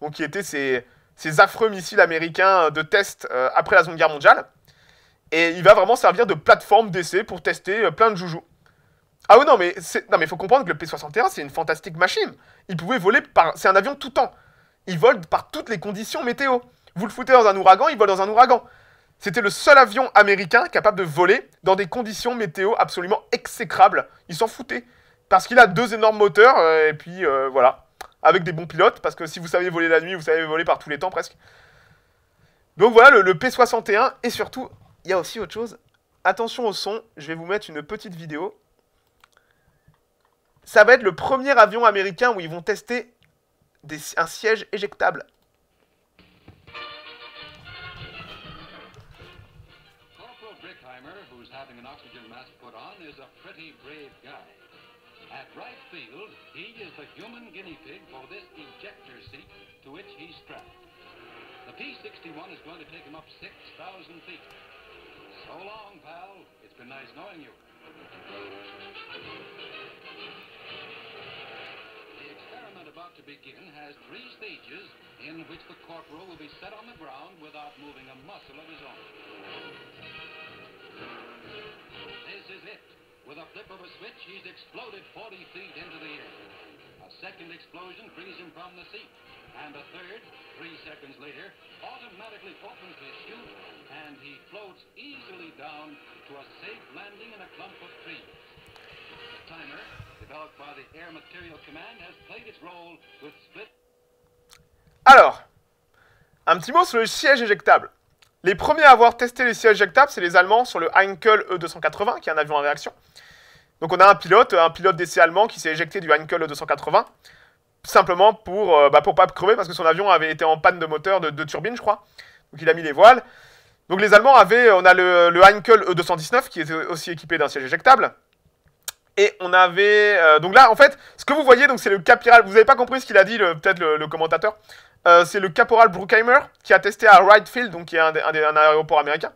Donc qui était c'est ces affreux missiles américains euh, de test euh, après la Seconde Guerre mondiale. Et il va vraiment servir de plateforme d'essai pour tester euh, plein de joujoux. Ah oui, non, mais il faut comprendre que le P-61, c'est une fantastique machine. Il pouvait voler par... C'est un avion tout temps. Il vole par toutes les conditions météo. Vous le foutez dans un ouragan, il vole dans un ouragan. C'était le seul avion américain capable de voler dans des conditions météo absolument exécrables. Il s'en foutait. Parce qu'il a deux énormes moteurs, et puis voilà avec des bons pilotes, parce que si vous savez voler la nuit, vous savez voler par tous les temps presque. Donc voilà, le, P61, et surtout, il y a aussi autre chose. Attention au son, je vais vous mettre une petite vidéo. Ça va être le premier avion américain où ils vont tester un siège éjectable. Corporal Brickheimer, who's having an oxygen mask put on, is a pretty brave guy. field, he is the human guinea pig for this ejector seat to which he's strapped. The P-61 is going to take him up 6,000 feet. So long, pal. It's been nice knowing you. The experiment about to begin has three stages in which the corporal will be set on the ground without moving a muscle of his own. This is it. With a flip of a switch, he's exploded 40 feet into the air. A second explosion frees him from the seat. And a third, three seconds later, automatically opens his chute, and he floats easily down to a safe landing in a clump of trees. The timer, developed by the Air Material Command, has played its role with split... Alors, un petit mot sur le siège éjectable. Les premiers à avoir testé les sièges éjectables, c'est les Allemands sur le Heinkel E280, qui est un avion à réaction. Donc on a un pilote, un pilote d'essai allemand qui s'est éjecté du Heinkel E280, simplement pour ne euh, bah, pas crever, parce que son avion avait été en panne de moteur, de, de turbine, je crois. Donc il a mis les voiles. Donc les Allemands avaient, on a le, Heinkel E219 qui était aussi équipé d'un siège éjectable. Et on avait, euh, donc là en fait, ce que vous voyez, donc c'est le capiral. Vous n'avez pas compris ce qu'il a dit, peut-être le, commentateur. Euh, c'est le caporal Bruckheimer qui a testé à Wright Field, donc qui est un, aéroport américain.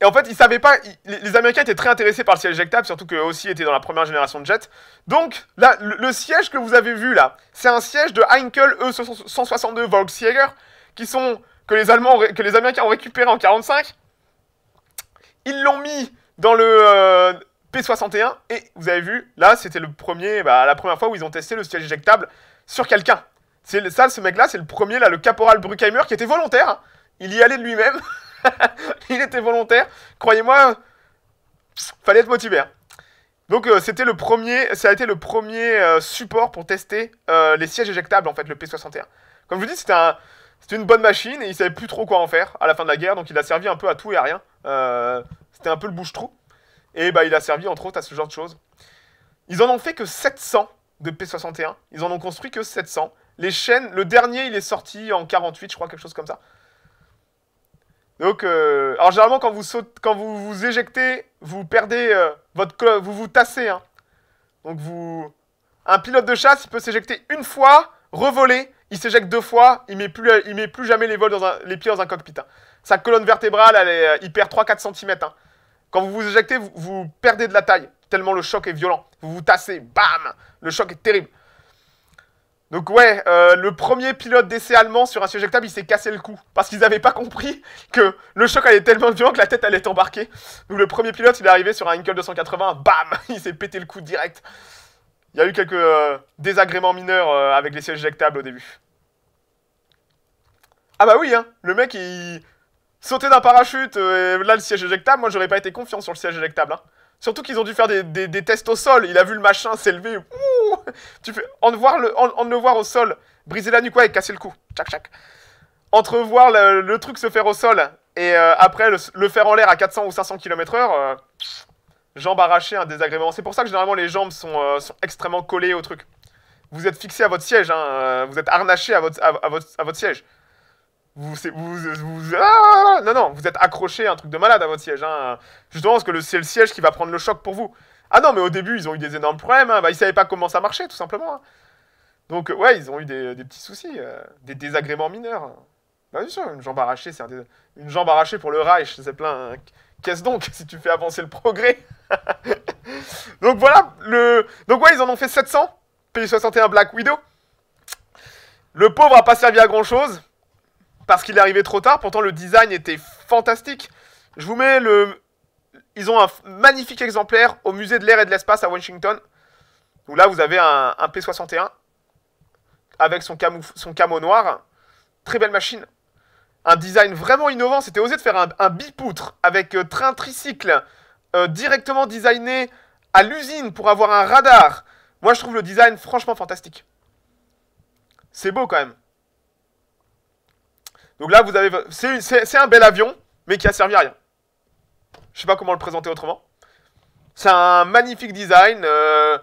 Et en fait, ils savaient pas. les, Américains étaient très intéressés par le siège éjectable, surtout qu'eux aussi étaient dans la première génération de jets. Donc, là, le, siège que vous avez vu là, c'est un siège de Heinkel E162 Volksjäger, qui sont que les Allemands, que les Américains ont récupéré en 45. Ils l'ont mis dans le euh, P61 et vous avez vu, là, c'était le premier, bah, la première fois où ils ont testé le siège éjectable sur quelqu'un. C'est ça, ce mec-là, c'est le premier, là, le caporal Bruckheimer, qui était volontaire. Hein. Il y allait de lui-même. (laughs) il était volontaire. Croyez-moi, fallait être motivé. Hein. Donc euh, c'était le premier, ça a été le premier euh, support pour tester euh, les sièges éjectables en fait, le P61. Comme je vous dis, c'était un, une bonne machine et il savait plus trop quoi en faire à la fin de la guerre, donc il a servi un peu à tout et à rien. c'était un peu le bouche-trou. Et bah il a servi entre autres à ce genre de choses. Ils en ont fait que 700 de P61, ils en ont construit que 700. Les chaînes, le dernier, il est sorti en 48, je crois, quelque chose comme ça. Donc, euh, alors généralement, quand vous, saute, quand vous vous éjectez, vous perdez euh, votre votre... Vous vous tassez, hein. Donc, vous... Un pilote de chasse, il peut s'éjecter une fois, revoler, il s'éjecte deux fois, il met plus, il met plus jamais les, vols dans les pieds dans un cockpit. Hein. Sa colonne vertébrale, euh, il perd 3-4 cm. Hein. Quand vous vous éjectez, vous, perdez de la taille, tellement le choc est violent. Vous vous tassez, bam Le choc est terrible. Donc ouais, euh, le premier pilote d'essai allemand sur un siège éjectable, il s'est cassé le cou. Parce qu'ils n'avaient pas compris que le choc allait tellement violent que la tête allait embarquer. Donc le premier pilote, il est arrivé sur un Inkle 280, bam (laughs) Il s'est pété le cou direct. Il y a eu quelques euh, désagréments mineurs euh, avec les sièges éjectables au début. Ah bah oui, hein, le mec, il sautait d'un parachute, et là, le siège éjectable, moi, j'aurais pas été confiant sur le siège éjectable. Hein. Surtout qu'ils ont dû faire des, tests au sol. Il a vu le machin s'élever. Tu fais en voir le en, voir au sol, briser la nuque et casser le cou. Tchac tchac. Entrevoir le, truc se faire au sol et euh, après le, faire en l'air à 400 ou 500 km/h, euh, jambes arrachées, un désagrément. C'est pour ça que généralement les jambes sont, euh, extrêmement collées au truc. Vous êtes fixé à votre siège, hein, vous êtes harnaché à votre siège. Vous, euh, ah non, vous êtes accroché un truc de malade à votre siège. Hein. Justement, parce que c'est le siège qui va prendre le choc pour vous. Ah non, mais au début, ils ont eu des énormes problèmes. Hein. Bah, ils savaient pas comment ça marchait, tout simplement. Hein. Donc, euh, ouais, ils ont eu des, petits soucis, euh, des désagréments mineurs. Hein. Bah, bien sûr, une jambe arrachée, c'est une jambe arrachée pour le Reich, c'est plein. Hein. Qu'est-ce donc si tu fais avancer le progrès (laughs) Donc voilà, le... donc ouais, ils en ont fait 700. Pays 61 Black Widow. Le pauvre a pas servi à grand chose parce qu'il est arrivé trop tard. Pourtant, le design était fantastique. Je vous mets le. Ils ont un magnifique exemplaire au musée de l'air et de l'espace à Washington. Où là, vous avez un, P61 avec son, camo noir. Très belle machine. Un design vraiment innovant. C'était osé de faire un, bipoutre avec euh, train tricycle euh, directement designé à l'usine pour avoir un radar. Moi, je trouve le design franchement fantastique. C'est beau quand même. Donc là, vous avez. C'est un bel avion, mais qui a servi à rien. Je sais pas comment le présenter autrement. C'est un magnifique design, euh,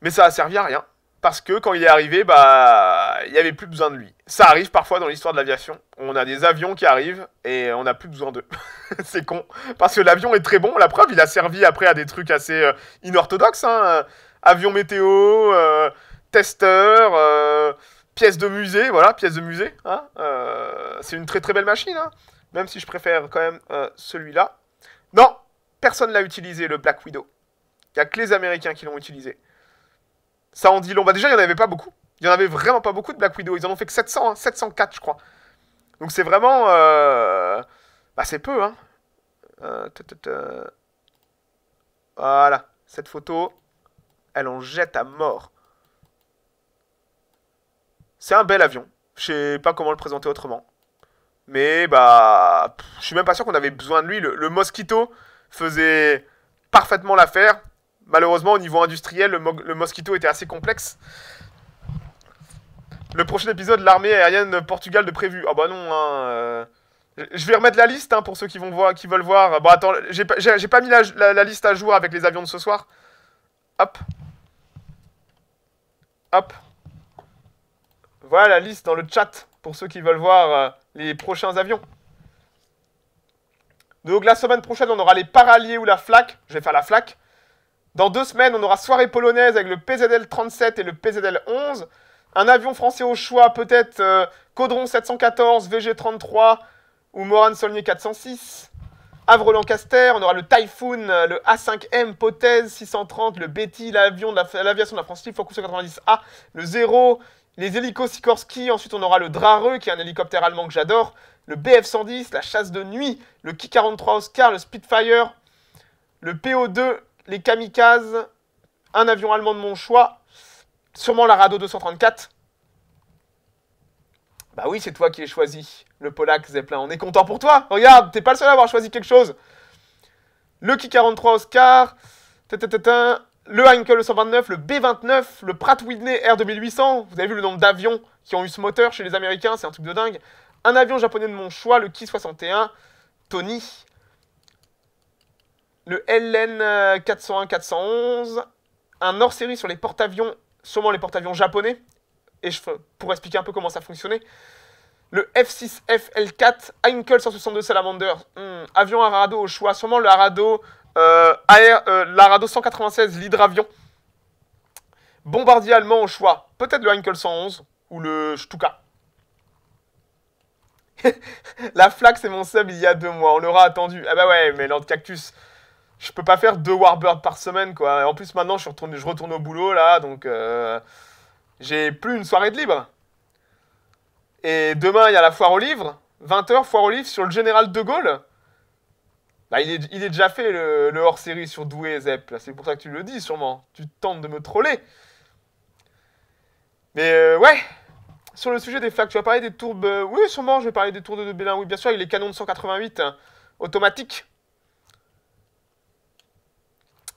mais ça a servi à rien. Parce que quand il est arrivé, bah, il n'y avait plus besoin de lui. Ça arrive parfois dans l'histoire de l'aviation. On a des avions qui arrivent et on n'a plus besoin d'eux. (laughs) c'est con. Parce que l'avion est très bon. La preuve, il a servi après à des trucs assez euh, inorthodoxes. Hein. Avion météo, euh, testeur pièce de musée, voilà, pièce de musée. Hein euh, c'est une très très belle machine, hein, même si je préfère quand même euh, celui-là. Non, personne l'a utilisé, le Black Widow. Il n'y a que les Américains qui l'ont utilisé. Ça en dit long. Bah déjà, il n'y en avait pas beaucoup. Il n'y en avait vraiment pas beaucoup de Black Widow. Ils en ont fait que 700, 704, je crois. Donc c'est vraiment... Euh, bah c'est peu, hein. Voilà, cette photo, elle en jette à mort. C'est un bel avion. Je sais pas comment le présenter autrement. Mais bah, je suis même pas sûr qu'on avait besoin de lui. Le, Mosquito faisait parfaitement l'affaire. Malheureusement, au niveau industriel, le, Mosquito était assez complexe. Le prochain épisode, l'armée aérienne Portugal de prévu. Ah bah non, hein, euh, Je vais remettre la liste hein, pour ceux qui, vont voir, veulent voir. Bon, bah, attends, j'ai pas, mis la, la liste à jour avec les avions de ce soir. Hop. Hop. Voilà la liste dans le chat pour ceux qui veulent voir euh, les prochains avions. Donc la semaine prochaine, on aura les paralliés ou la flaque. Je vais faire la flaque. Dans deux semaines, on aura soirée polonaise avec le PZL 37 et le PZL 11. Un avion français au choix, peut-être Codron euh, Caudron 714, VG 33 ou Moran Solnier 406. Havre Lancaster, on aura le Typhoon, euh, le A5M, Potez 630, le Betty, l'avion de l'aviation de la France Libre, Focus 90A, le 0, les hélicos Sikorsky, ensuite on aura le Drareux, qui est un hélicoptère allemand que j'adore, le BF-110, la chasse de nuit, le Ki-43 Oscar, le Spitfire, le PO-2, les Kamikazes, un avion allemand de mon choix, sûrement la Rado 234. Bah oui, c'est toi qui l'as choisi, le Polak Zeppelin. On est content pour toi. Regarde, t'es pas le seul à avoir choisi quelque chose. Le Ki-43 Oscar, le Heinkel 129, le B29, le Pratt Whitney R2800. Vous avez vu le nombre d'avions qui ont eu ce moteur chez les Américains, c'est un truc de dingue. Un avion japonais de mon choix, le Ki 61, Tony. Le LN 401-411. Un hors série sur les porte-avions, sûrement les porte-avions japonais. Et je, pour expliquer un peu comment ça fonctionnait. Le F6F L4, Heinkel 162 Salamander. Hmm, avion Arado au choix, sûrement le Arado euh, euh, la Rado 196, l'hydravion. Bombardier allemand au choix. Peut-être le Heinkel 111 ou le Stuka. (laughs) la flaque, c'est mon sub il y a deux mois. On l'aura attendu. Ah bah ouais, mais Lord Cactus, je peux pas faire deux Warbirds par semaine, quoi. En plus, maintenant, je retourne, je retourne au boulot, là, donc... Euh, j'ai plus une soirée de libre. Et demain, il y a la foire aux livres. 20h, foire aux livres sur le Général de Gaulle. Bah, il, est, déjà fait le, hors-série sur Doué Zep. C'est pour ça que tu le dis sûrement. Tu tentes de me troller. Mais euh, ouais, sur le sujet des flaques, tu vas parler des tours, euh, oui, sûrement, je vais parler des tours de, de Oui, bien sûr, avec les canons de 188 hein. automatique. automatiques.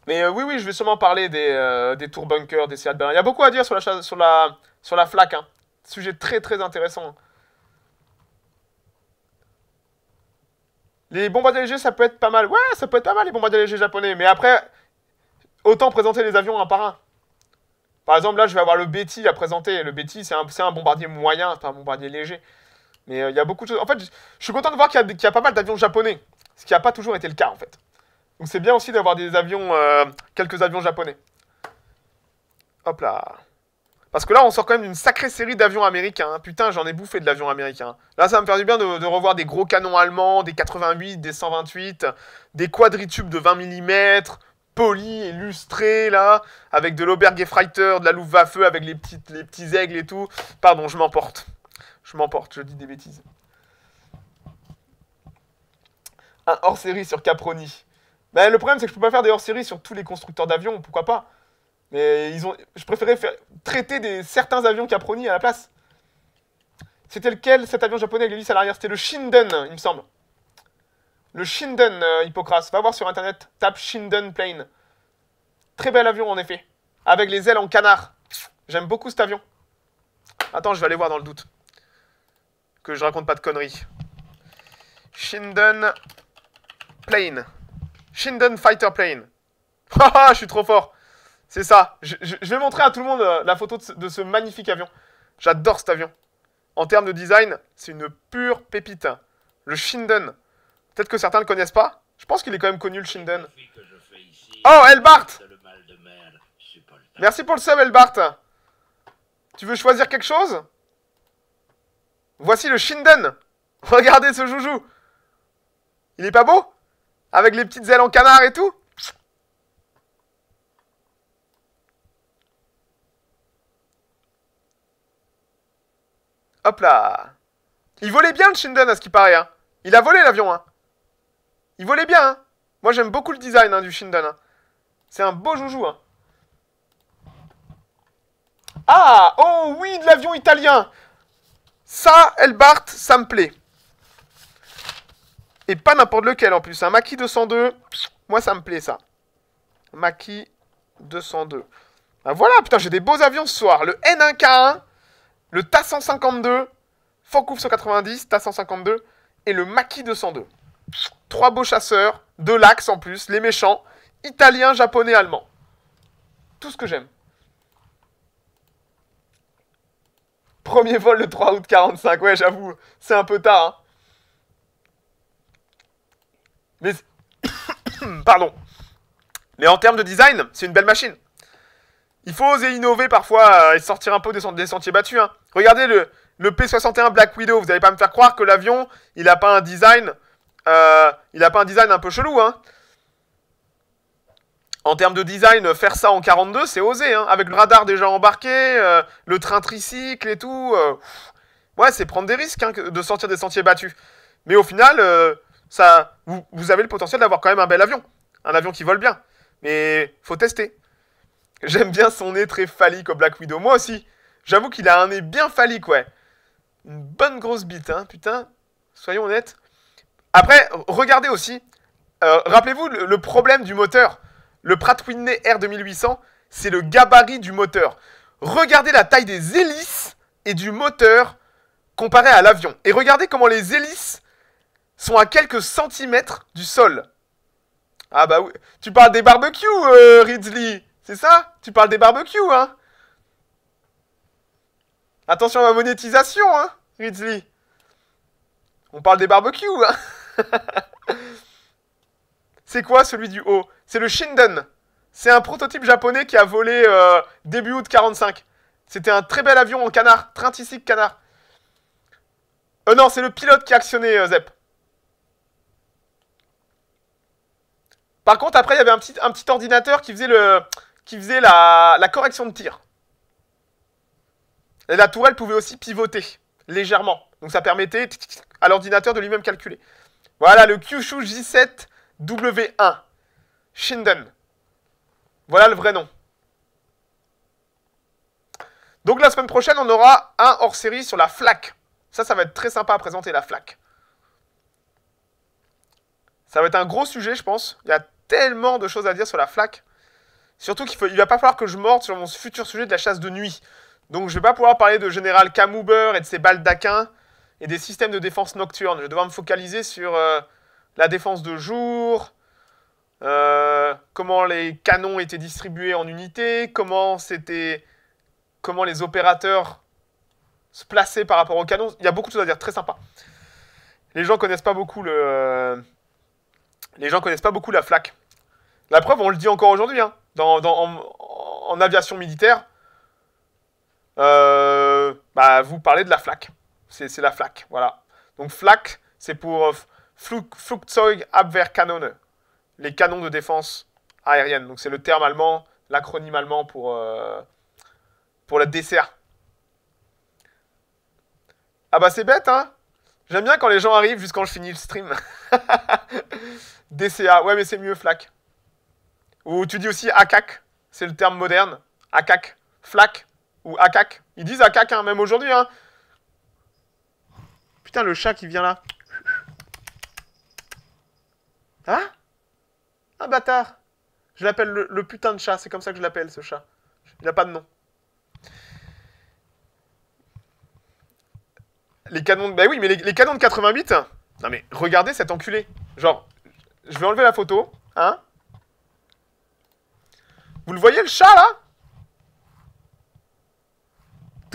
Mais euh, oui, oui, je vais sûrement parler des, tours bunker, des CA de Il y a beaucoup à dire sur la, sur la, sur la flaque. Hein. Sujet très, très intéressant. Les bombardiers légers, ça peut être pas mal. Ouais, ça peut être pas mal, les bombardiers légers japonais. Mais après, autant présenter les avions un par un. Par exemple, là, je vais avoir le Betty à présenter. Le Betty, c'est un, un, bombardier moyen, c'est un bombardier léger. Mais euh, il y a beaucoup de choses. En fait, je suis content de voir qu'il y, a pas mal d'avions japonais. Ce qui n'a pas toujours été le cas, en fait. Donc c'est bien aussi d'avoir des avions, euh, quelques avions japonais. Hop là. Parce que là, on sort quand même d'une sacrée série d'avions américains. Hein. Putain, j'en ai bouffé de l'avion américain. Là, ça va me faire du bien de, revoir des gros canons allemands, des 88, des 128, des quadritubes de 20 mm, polis illustrés, là, avec de Freighter, de la feu avec les, petites, les petits aigles et tout. Pardon, je m'emporte. Je m'emporte, je dis des bêtises. Un hors-série sur Caproni. Ben, le problème, c'est que je peux pas faire des hors-séries sur tous les constructeurs d'avions, pourquoi pas mais ils ont, je préférais traiter des, certains avions Caproni à la place. C'était lequel cet avion japonais avec l'hélice à l'arrière C'était le Shinden, il me semble. Le Shinden euh, Va voir sur internet, tape Shinden Plane. Très bel avion en effet. Avec les ailes en canard. J'aime beaucoup cet avion. Attends, je vais aller voir dans le doute. Que je raconte pas de conneries. Shinden Plane. Shinden Fighter Plane. Haha, (laughs) je suis trop fort. C'est ça. Je, vais montrer à tout le monde euh, la photo de ce, magnifique avion. J'adore cet avion. En termes de design, c'est une pure pépite. Le Shinden. Peut-être que certains ne le connaissent pas. Je pense qu'il est quand même connu, le Shinden. Oh, Elbart Merci pour le sub, Elbart. Tu veux choisir quelque chose Voici le Shinden. (laughs) Regardez ce joujou. Il est pas beau Avec les petites ailes en canard et tout Hop là Il volait bien le Shinden à ce qui paraît, hein. Il a volé l'avion, hein. Il volait bien, hein. Moi j'aime beaucoup le design hein, du Shinden. Hein. C'est un beau joujou, hein. Ah Oh oui, de l'avion italien Ça, Bart, ça me plaît. Et pas n'importe lequel en plus. Un maquis 202, moi ça me plaît ça. Maki 202. Bah voilà, putain, j'ai des beaux avions ce soir. Le N1K1, le Tas 152, Fancouf 190, ta 152 et le Maki 202. Trois beaux chasseurs, deux lax en plus, les méchants, italiens, japonais, allemands. Tout ce que j'aime. Premier vol le 3 août 45, ouais j'avoue, c'est un peu tard. Hein. Mais... (coughs) Pardon. Mais en termes de design, c'est une belle machine. Il faut oser innover parfois euh, et sortir un peu des, sentiers battus. Hein. Regardez le, P-61 Black Widow. Vous n'allez pas me faire croire que l'avion, il n'a pas un design... Euh, il n'a pas un design un peu chelou, hein. En termes de design, faire ça en 42, c'est osé, hein. Avec le radar déjà embarqué, euh, le train tricycle et tout. Euh, ouais, c'est prendre des risques hein, de sortir des sentiers battus. Mais au final, ça, vous, vous, avez le potentiel d'avoir quand même un bel avion. Un avion qui vole bien. Mais faut tester. J'aime bien son nez très phallique au Black Widow. Moi aussi. J'avoue qu'il a un nez bien phallique, ouais. Une bonne grosse bite, hein, putain. Soyons honnêtes. Après, regardez aussi. Euh, rappelez-vous le, problème du moteur. Le Pratt Whitney R2800, c'est le gabarit du moteur. Regardez la taille des hélices et du moteur comparé à l'avion. Et regardez comment les hélices sont à quelques centimètres du sol. Ah bah oui. Tu parles des barbecues, euh, Ridley. C'est ça Tu parles des barbecues, hein Attention à ma monétisation, hein, Ridley. On parle des barbecues, hein. (laughs) C'est quoi celui du haut C'est le Shinden. C'est un prototype japonais qui a volé euh, début août 45. C'était un très bel avion en canard, 36 canard. Euh, non, c'est le pilote qui a actionné euh, Zep. Par contre, après, il y avait un petit, ordinateur qui faisait, la correction de tir. Et la tourelle pouvait aussi pivoter légèrement. Donc ça permettait à l'ordinateur de lui-même calculer. Voilà le Kyushu J7W1. Shinden. Voilà le vrai nom. Donc la semaine prochaine, on aura un hors-série sur la FLAC. Ça, ça va être très sympa à présenter, la FLAC. Ça va être un gros sujet, je pense. Il y a tellement de choses à dire sur la FLAC. Surtout qu'il ne va pas falloir que je morde sur mon futur sujet de la chasse de nuit. Donc je vais pas pouvoir parler de général camuber et de ses baldaquins et des systèmes de défense nocturne. Je vais devoir me focaliser sur euh, la défense de jour, euh, comment les canons étaient distribués en unités, comment c'était, comment les opérateurs se plaçaient par rapport aux canons. Il y a beaucoup de choses à dire, très sympa. Les gens connaissent pas beaucoup le, euh, les gens connaissent pas beaucoup la flaque. La preuve, on le dit encore aujourd'hui, hein, dans, en aviation militaire euh, bah, vous parlez de la FLAC. C'est la FLAC, voilà. Donc FLAC, c'est pour euh, Flugzeugabwehrkanone Flugzeug Abwehrkanone, les canons de défense aérienne. Donc c'est le terme allemand, l'acronyme allemand pour, euh, pour la DCA. Ah bah c'est bête, hein J'aime bien quand les gens arrivent Jusqu'à quand je finis le stream. (laughs) DCA, ouais mais c'est mieux FLAC. Ou tu dis aussi ACAC, c'est le terme moderne. ACAC, FLAC, ou Akak. Ils disent Akak, hein, même aujourd'hui. Hein. Putain, le chat qui vient là. Ah. Un bâtard. Je l'appelle le, putain de chat. C'est comme ça que je l'appelle, ce chat. Il n'a pas de nom. Les canons de... Bah oui, mais les, les canons de 88... Non mais, regardez cet enculé. Genre, je vais enlever la photo. Hein Vous le voyez, le chat, là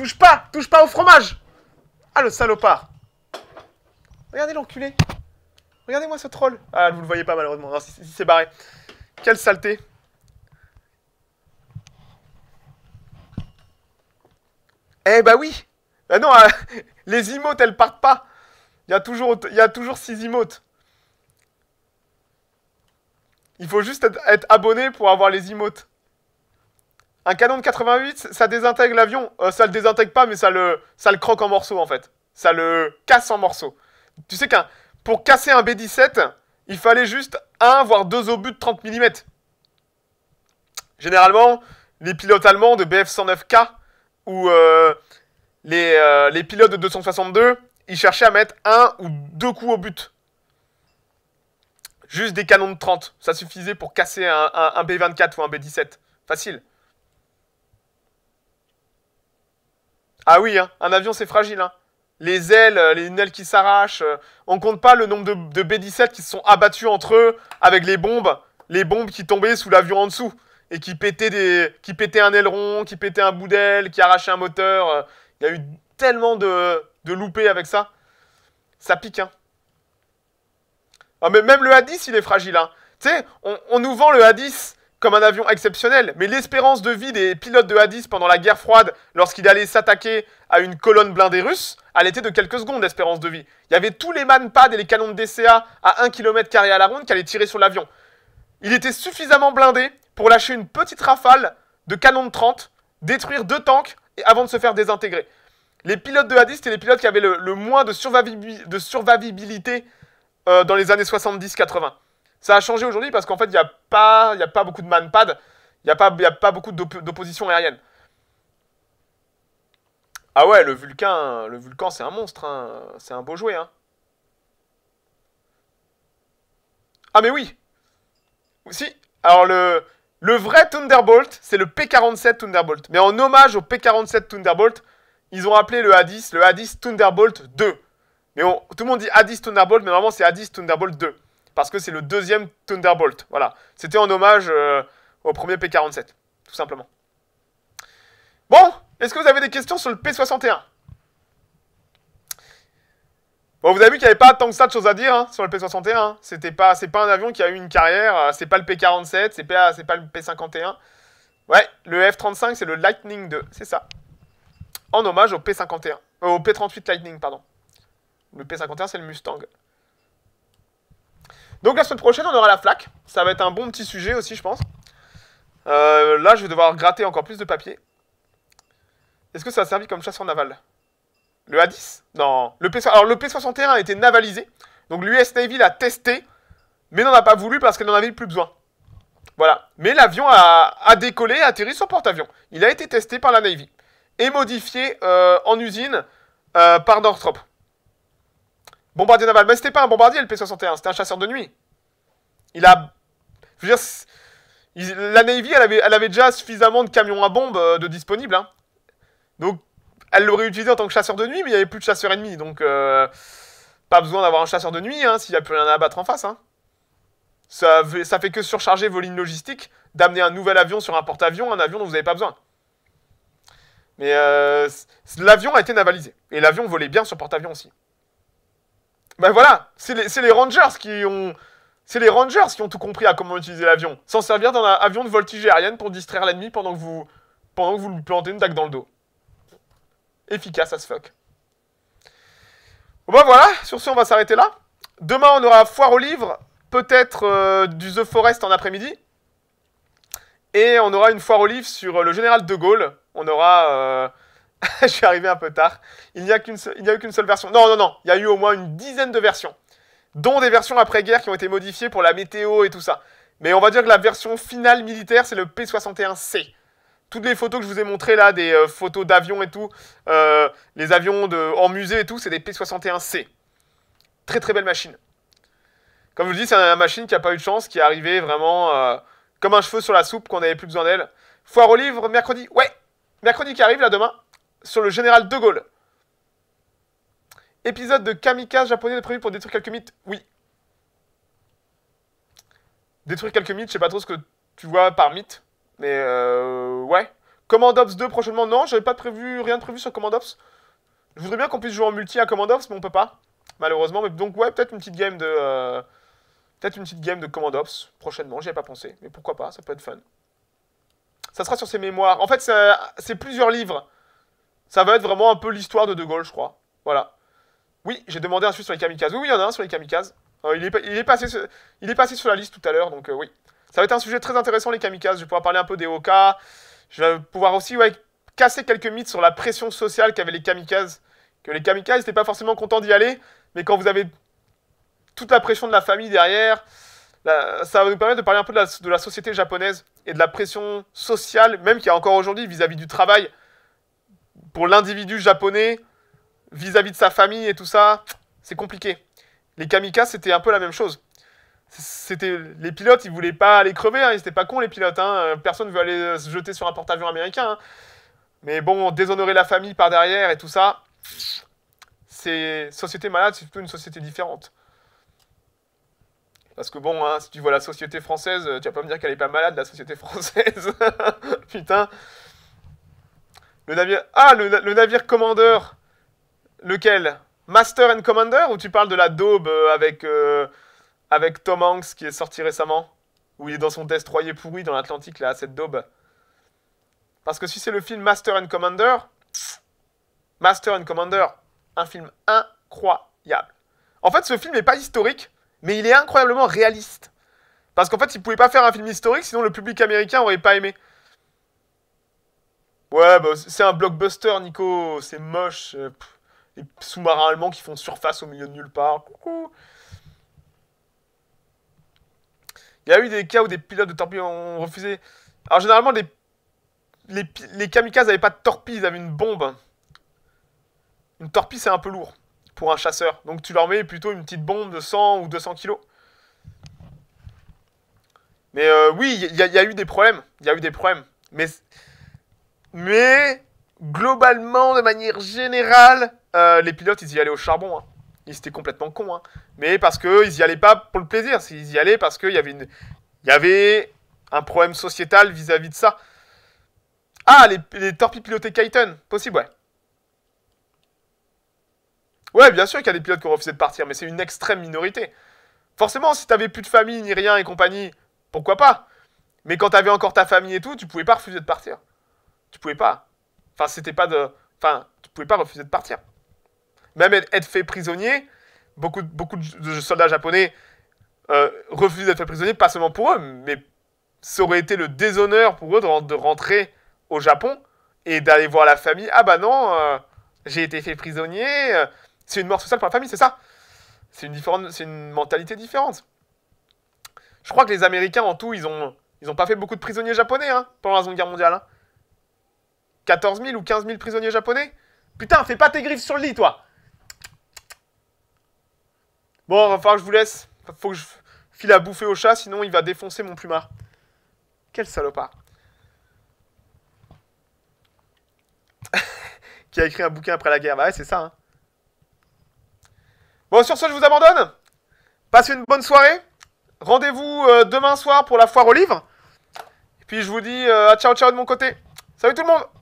Touche pas Touche pas au fromage Ah, le salopard Regardez l'enculé Regardez-moi ce troll Ah, vous le voyez pas malheureusement, non, si, c'est barré. Quelle saleté Eh bah oui bah non, euh, (laughs) les emotes, elles partent pas Il y a toujours six emotes. Il faut juste être, être abonné pour avoir les emotes. Un canon de 88, ça désintègre l'avion. Euh, ça le désintègre pas, mais ça le, ça le croque en morceaux, en fait. Ça le casse en morceaux. Tu sais qu'un pour casser un B-17, il fallait juste un, voire deux obus de 30 mm. Généralement, les pilotes allemands de BF-109K ou euh, euh, les, pilotes de 262, ils cherchaient à mettre un ou deux coups au but. Juste des canons de 30. Ça suffisait pour casser un, un B-24 ou un B-17. Facile. Ah oui, hein, un avion c'est fragile. Hein. Les ailes, euh, les ailes qui s'arrachent. Euh, on compte pas le nombre de, B-17 qui se sont abattus entre eux avec les bombes. Les bombes qui tombaient sous l'avion en dessous. Et qui pétaient, des, qui pétaient un aileron, qui pétaient un bout d'aile, qui arrachaient un moteur. Euh. Il y a eu tellement de, de loupés avec ça. Ça pique, hein. Ah, mais même le A10, il est fragile, hein. Tu sais, on, on, nous vend le A10 comme un avion exceptionnel, mais l'espérance de vie des pilotes de Hadis pendant la guerre froide, lorsqu'il allait s'attaquer à une colonne blindée russe, elle était de quelques secondes d'espérance de vie. Il y avait tous les manpads et les canons de DCA à 1 km à la ronde qui allaient tirer sur l'avion. Il était suffisamment blindé pour lâcher une petite rafale de canons de 30, détruire deux tanks et avant de se faire désintégrer. Les pilotes de Hadis étaient les pilotes qui avaient le, moins de, survivabilité euh, dans les années 70-80. Ça a changé aujourd'hui parce qu'en fait, il n'y a, pas, a pas beaucoup de manpad, il n'y a, pas, a pas beaucoup d'opposition aérienne. Ah ouais, le Vulcan, le Vulcan c'est un monstre, hein. c'est un beau jouet. Hein. Ah mais oui Si, alors le, le vrai Thunderbolt, c'est le P-47 Thunderbolt. Mais en hommage au P-47 Thunderbolt, ils ont appelé le a le a Thunderbolt 2. Mais tout le monde dit A10 Thunderbolt, mais normalement c'est A10 Thunderbolt 2 parce que c'est le deuxième Thunderbolt. Voilà, c'était en hommage euh, au premier P-47, tout simplement. Bon, est-ce que vous avez des questions sur le P-61 Bon, vous avez vu qu'il n'y avait pas tant que ça de choses à dire hein, sur le P-61. Hein. C'était pas, c'est pas un avion qui a eu une carrière. Euh, c'est pas le P-47, c'est pas, c'est pas le P-51. Ouais, le F-35, c'est le Lightning 2, c'est ça. En hommage au P-51, euh, au P-38 Lightning, pardon. Le P-51, c'est le Mustang. Donc la semaine prochaine, on aura la flaque. Ça va être un bon petit sujet aussi, je pense. Euh, là, je vais devoir gratter encore plus de papier. Est-ce que ça a servi comme chasseur naval Le A10 Non. Le P Alors, le P61 a été navalisé. Donc, l'US Navy l'a testé, mais n'en a pas voulu parce qu'elle n'en avait plus besoin. Voilà. Mais l'avion a, décollé et atterri sur porte-avions. Il a été testé par la Navy et modifié euh, en usine euh, par Northrop. Bombardier naval. Mais c'était pas un bombardier, le P-61. C'était un chasseur de nuit. Il a... Je veux dire... la Navy, elle avait, déjà suffisamment de camions à bombes euh, de disponibles. Hein. Donc, elle l'aurait utilisé en tant que chasseur de nuit, mais il n'y avait plus de chasseur ennemi. Donc, euh, pas besoin d'avoir un chasseur de nuit hein, s'il n'y a plus rien à abattre en face. Hein. Ça, ça fait que surcharger vos lignes logistiques, d'amener un nouvel avion sur un porte-avions, un avion dont vous n'avez pas besoin. Mais euh, l'avion a été navalisé. Et l'avion volait bien sur porte-avions aussi. Ben voilà, c'est les, Rangers qui ont. les Rangers qui ont tout compris à comment utiliser l'avion. S'en servir d'un avion de voltige aérienne pour distraire l'ennemi pendant que vous. Pendant vous lui plantez une dague dans le dos. Efficace as fuck. Bon ben voilà, sur ce on va s'arrêter là. Demain on aura foire au livre, peut-être euh, du The Forest en après-midi. Et on aura une foire au livre sur le général de Gaulle. On aura. Euh, (laughs) je suis arrivé un peu tard. Il n'y a qu'une seule, version. Non, non, non. Il y a eu au moins une dizaine de versions. Dont des versions après-guerre qui ont été modifiées pour la météo et tout ça. Mais on va dire que la version finale militaire, c'est le P-61C. Toutes les photos que je vous ai montrées là, des euh, photos d'avions et tout, euh, les avions de, en musée et tout, c'est des P-61C. Très très belle machine. Comme je vous dis, c'est une machine qui n'a pas eu de chance, qui est arrivée vraiment euh, comme un cheveu sur la soupe, qu'on n'avait plus besoin d'elle. Foire au livre, mercredi. Ouais, mercredi qui arrive là demain sur le général de Gaulle. Épisode de Kamikaze japonais prévu pour détruire quelques mythes Oui. Détruire quelques mythes, je sais pas trop ce que tu vois par mythe. Mais euh, ouais. Command Ops 2 prochainement, non, j'avais pas prévu, rien de prévu sur Command Ops. Je voudrais bien qu'on puisse jouer en multi à Command Ops, mais on peut pas, malheureusement. Mais donc ouais, peut-être une petite game de... Euh, peut-être une petite game de Command Ops prochainement, j'y ai pas pensé. Mais pourquoi pas, ça peut être fun. Ça sera sur ses mémoires. En fait, c'est plusieurs livres. Ça va être vraiment un peu l'histoire de De Gaulle, je crois. Voilà. Oui, j'ai demandé un sujet sur les kamikazes. Oui, il y en a un sur les kamikazes. Euh, il, est, passé, il est passé sur la liste tout à l'heure, donc euh, oui. Ça va être un sujet très intéressant, les kamikazes. Je vais pouvoir parler un peu des Oka. Je vais pouvoir aussi ouais, casser quelques mythes sur la pression sociale qu'avaient les kamikazes. Que les kamikazes n'étaient pas forcément contents d'y aller, mais quand vous avez toute la pression de la famille derrière, ça va nous permettre de parler un peu de la, de la, société japonaise et de la pression sociale, même qu'il y a encore aujourd'hui vis-à-vis du travail pour l'individu japonais, vis-à-vis de sa famille et tout ça, c'est compliqué. Les kamikazes, c'était un peu la même chose. C'était les pilotes, ils voulaient pas aller crever, hein. ils étaient pas cons les pilotes. Hein. Euh, personne veut aller euh, se jeter sur un porte-avions américain. Hein. Mais bon, déshonorer la famille par derrière et tout ça, c'est société malade, c'est plutôt une société différente. Parce que bon, hein, si tu vois la société française, euh, tu vas pas me dire qu'elle est pas malade, la société (laughs) française. Putain. Le navire. Ah, le, navire commandeur. Lequel Master and Commander Ou tu parles de la daube euh, avec, euh, avec Tom Hanks qui est sorti récemment Où il est dans son test pourri dans l'Atlantique, là, cette daube. Parce que si c'est le film Master and Commander. Master and Commander, un film incroyable. En fait, ce film n'est pas historique, mais il est incroyablement réaliste. Parce qu'en fait, ils ne pouvaient pas faire un film historique, sinon le public américain n'aurait pas aimé. Ouais, bah, c'est un blockbuster, Nico. C'est moche. Euh, les sous-marins allemands qui font surface au milieu de nulle part. Coucou. Il y a eu des cas où des pilotes de torpilles ont refusé. Alors, généralement, les, les, kamikazes n'avaient pas de torpille, ils avaient une bombe. Une torpille, c'est un peu lourd pour un chasseur. Donc, tu leur mets plutôt une petite bombe de 100 ou 200 kilos. Mais euh, oui, il y, y, a eu des problèmes. Il y a eu des problèmes. Mais mais globalement, de manière générale, euh, les pilotes, ils y allaient au charbon. Hein. Ils étaient complètement cons. Hein. Mais parce qu'ils y allaient pas pour le plaisir. Ils y allaient parce qu'il y, avait un problème sociétal vis-à-vis de ça. Ah, les, torpilles pilotées Kaiten. Possible, ouais. Ouais, bien sûr qu'il y a des pilotes qui ont refusé de partir, mais c'est une extrême minorité. Forcément, si t'avais plus de famille, ni rien et compagnie, pourquoi pas Mais quand t'avais encore ta famille et tout, tu pouvais pas refuser de partir. Tu pouvais pas. Enfin, c'était pas de. Enfin, tu pouvais pas refuser de partir. Même être, fait prisonnier, beaucoup, beaucoup de soldats japonais euh, refusent d'être fait prisonnier, pas seulement pour eux, mais ça aurait été le déshonneur pour eux de, rentrer au Japon et d'aller voir la famille. Ah bah non, euh, j'ai été fait prisonnier. Euh, c'est une mort sociale pour la famille, c'est ça. C'est une, c'est une mentalité différente. Je crois que les Américains, en tout, ils ont, ils ont pas fait beaucoup de prisonniers japonais hein, pendant la Seconde Guerre mondiale. Hein. 14 000 ou 15 000 prisonniers japonais Putain, fais pas tes griffes sur le lit, toi Bon, enfin, je vous laisse. Faut que je file à bouffer au chat, sinon il va défoncer mon plumard. Quel salopard (laughs) Qui a écrit un bouquin après la guerre. Bah ouais, c'est ça, hein. Bon, sur ce, je vous abandonne. Passez une bonne soirée. Rendez-vous euh, demain soir pour la foire aux livres. Et puis, je vous dis euh, à ciao ciao de mon côté. Salut tout le monde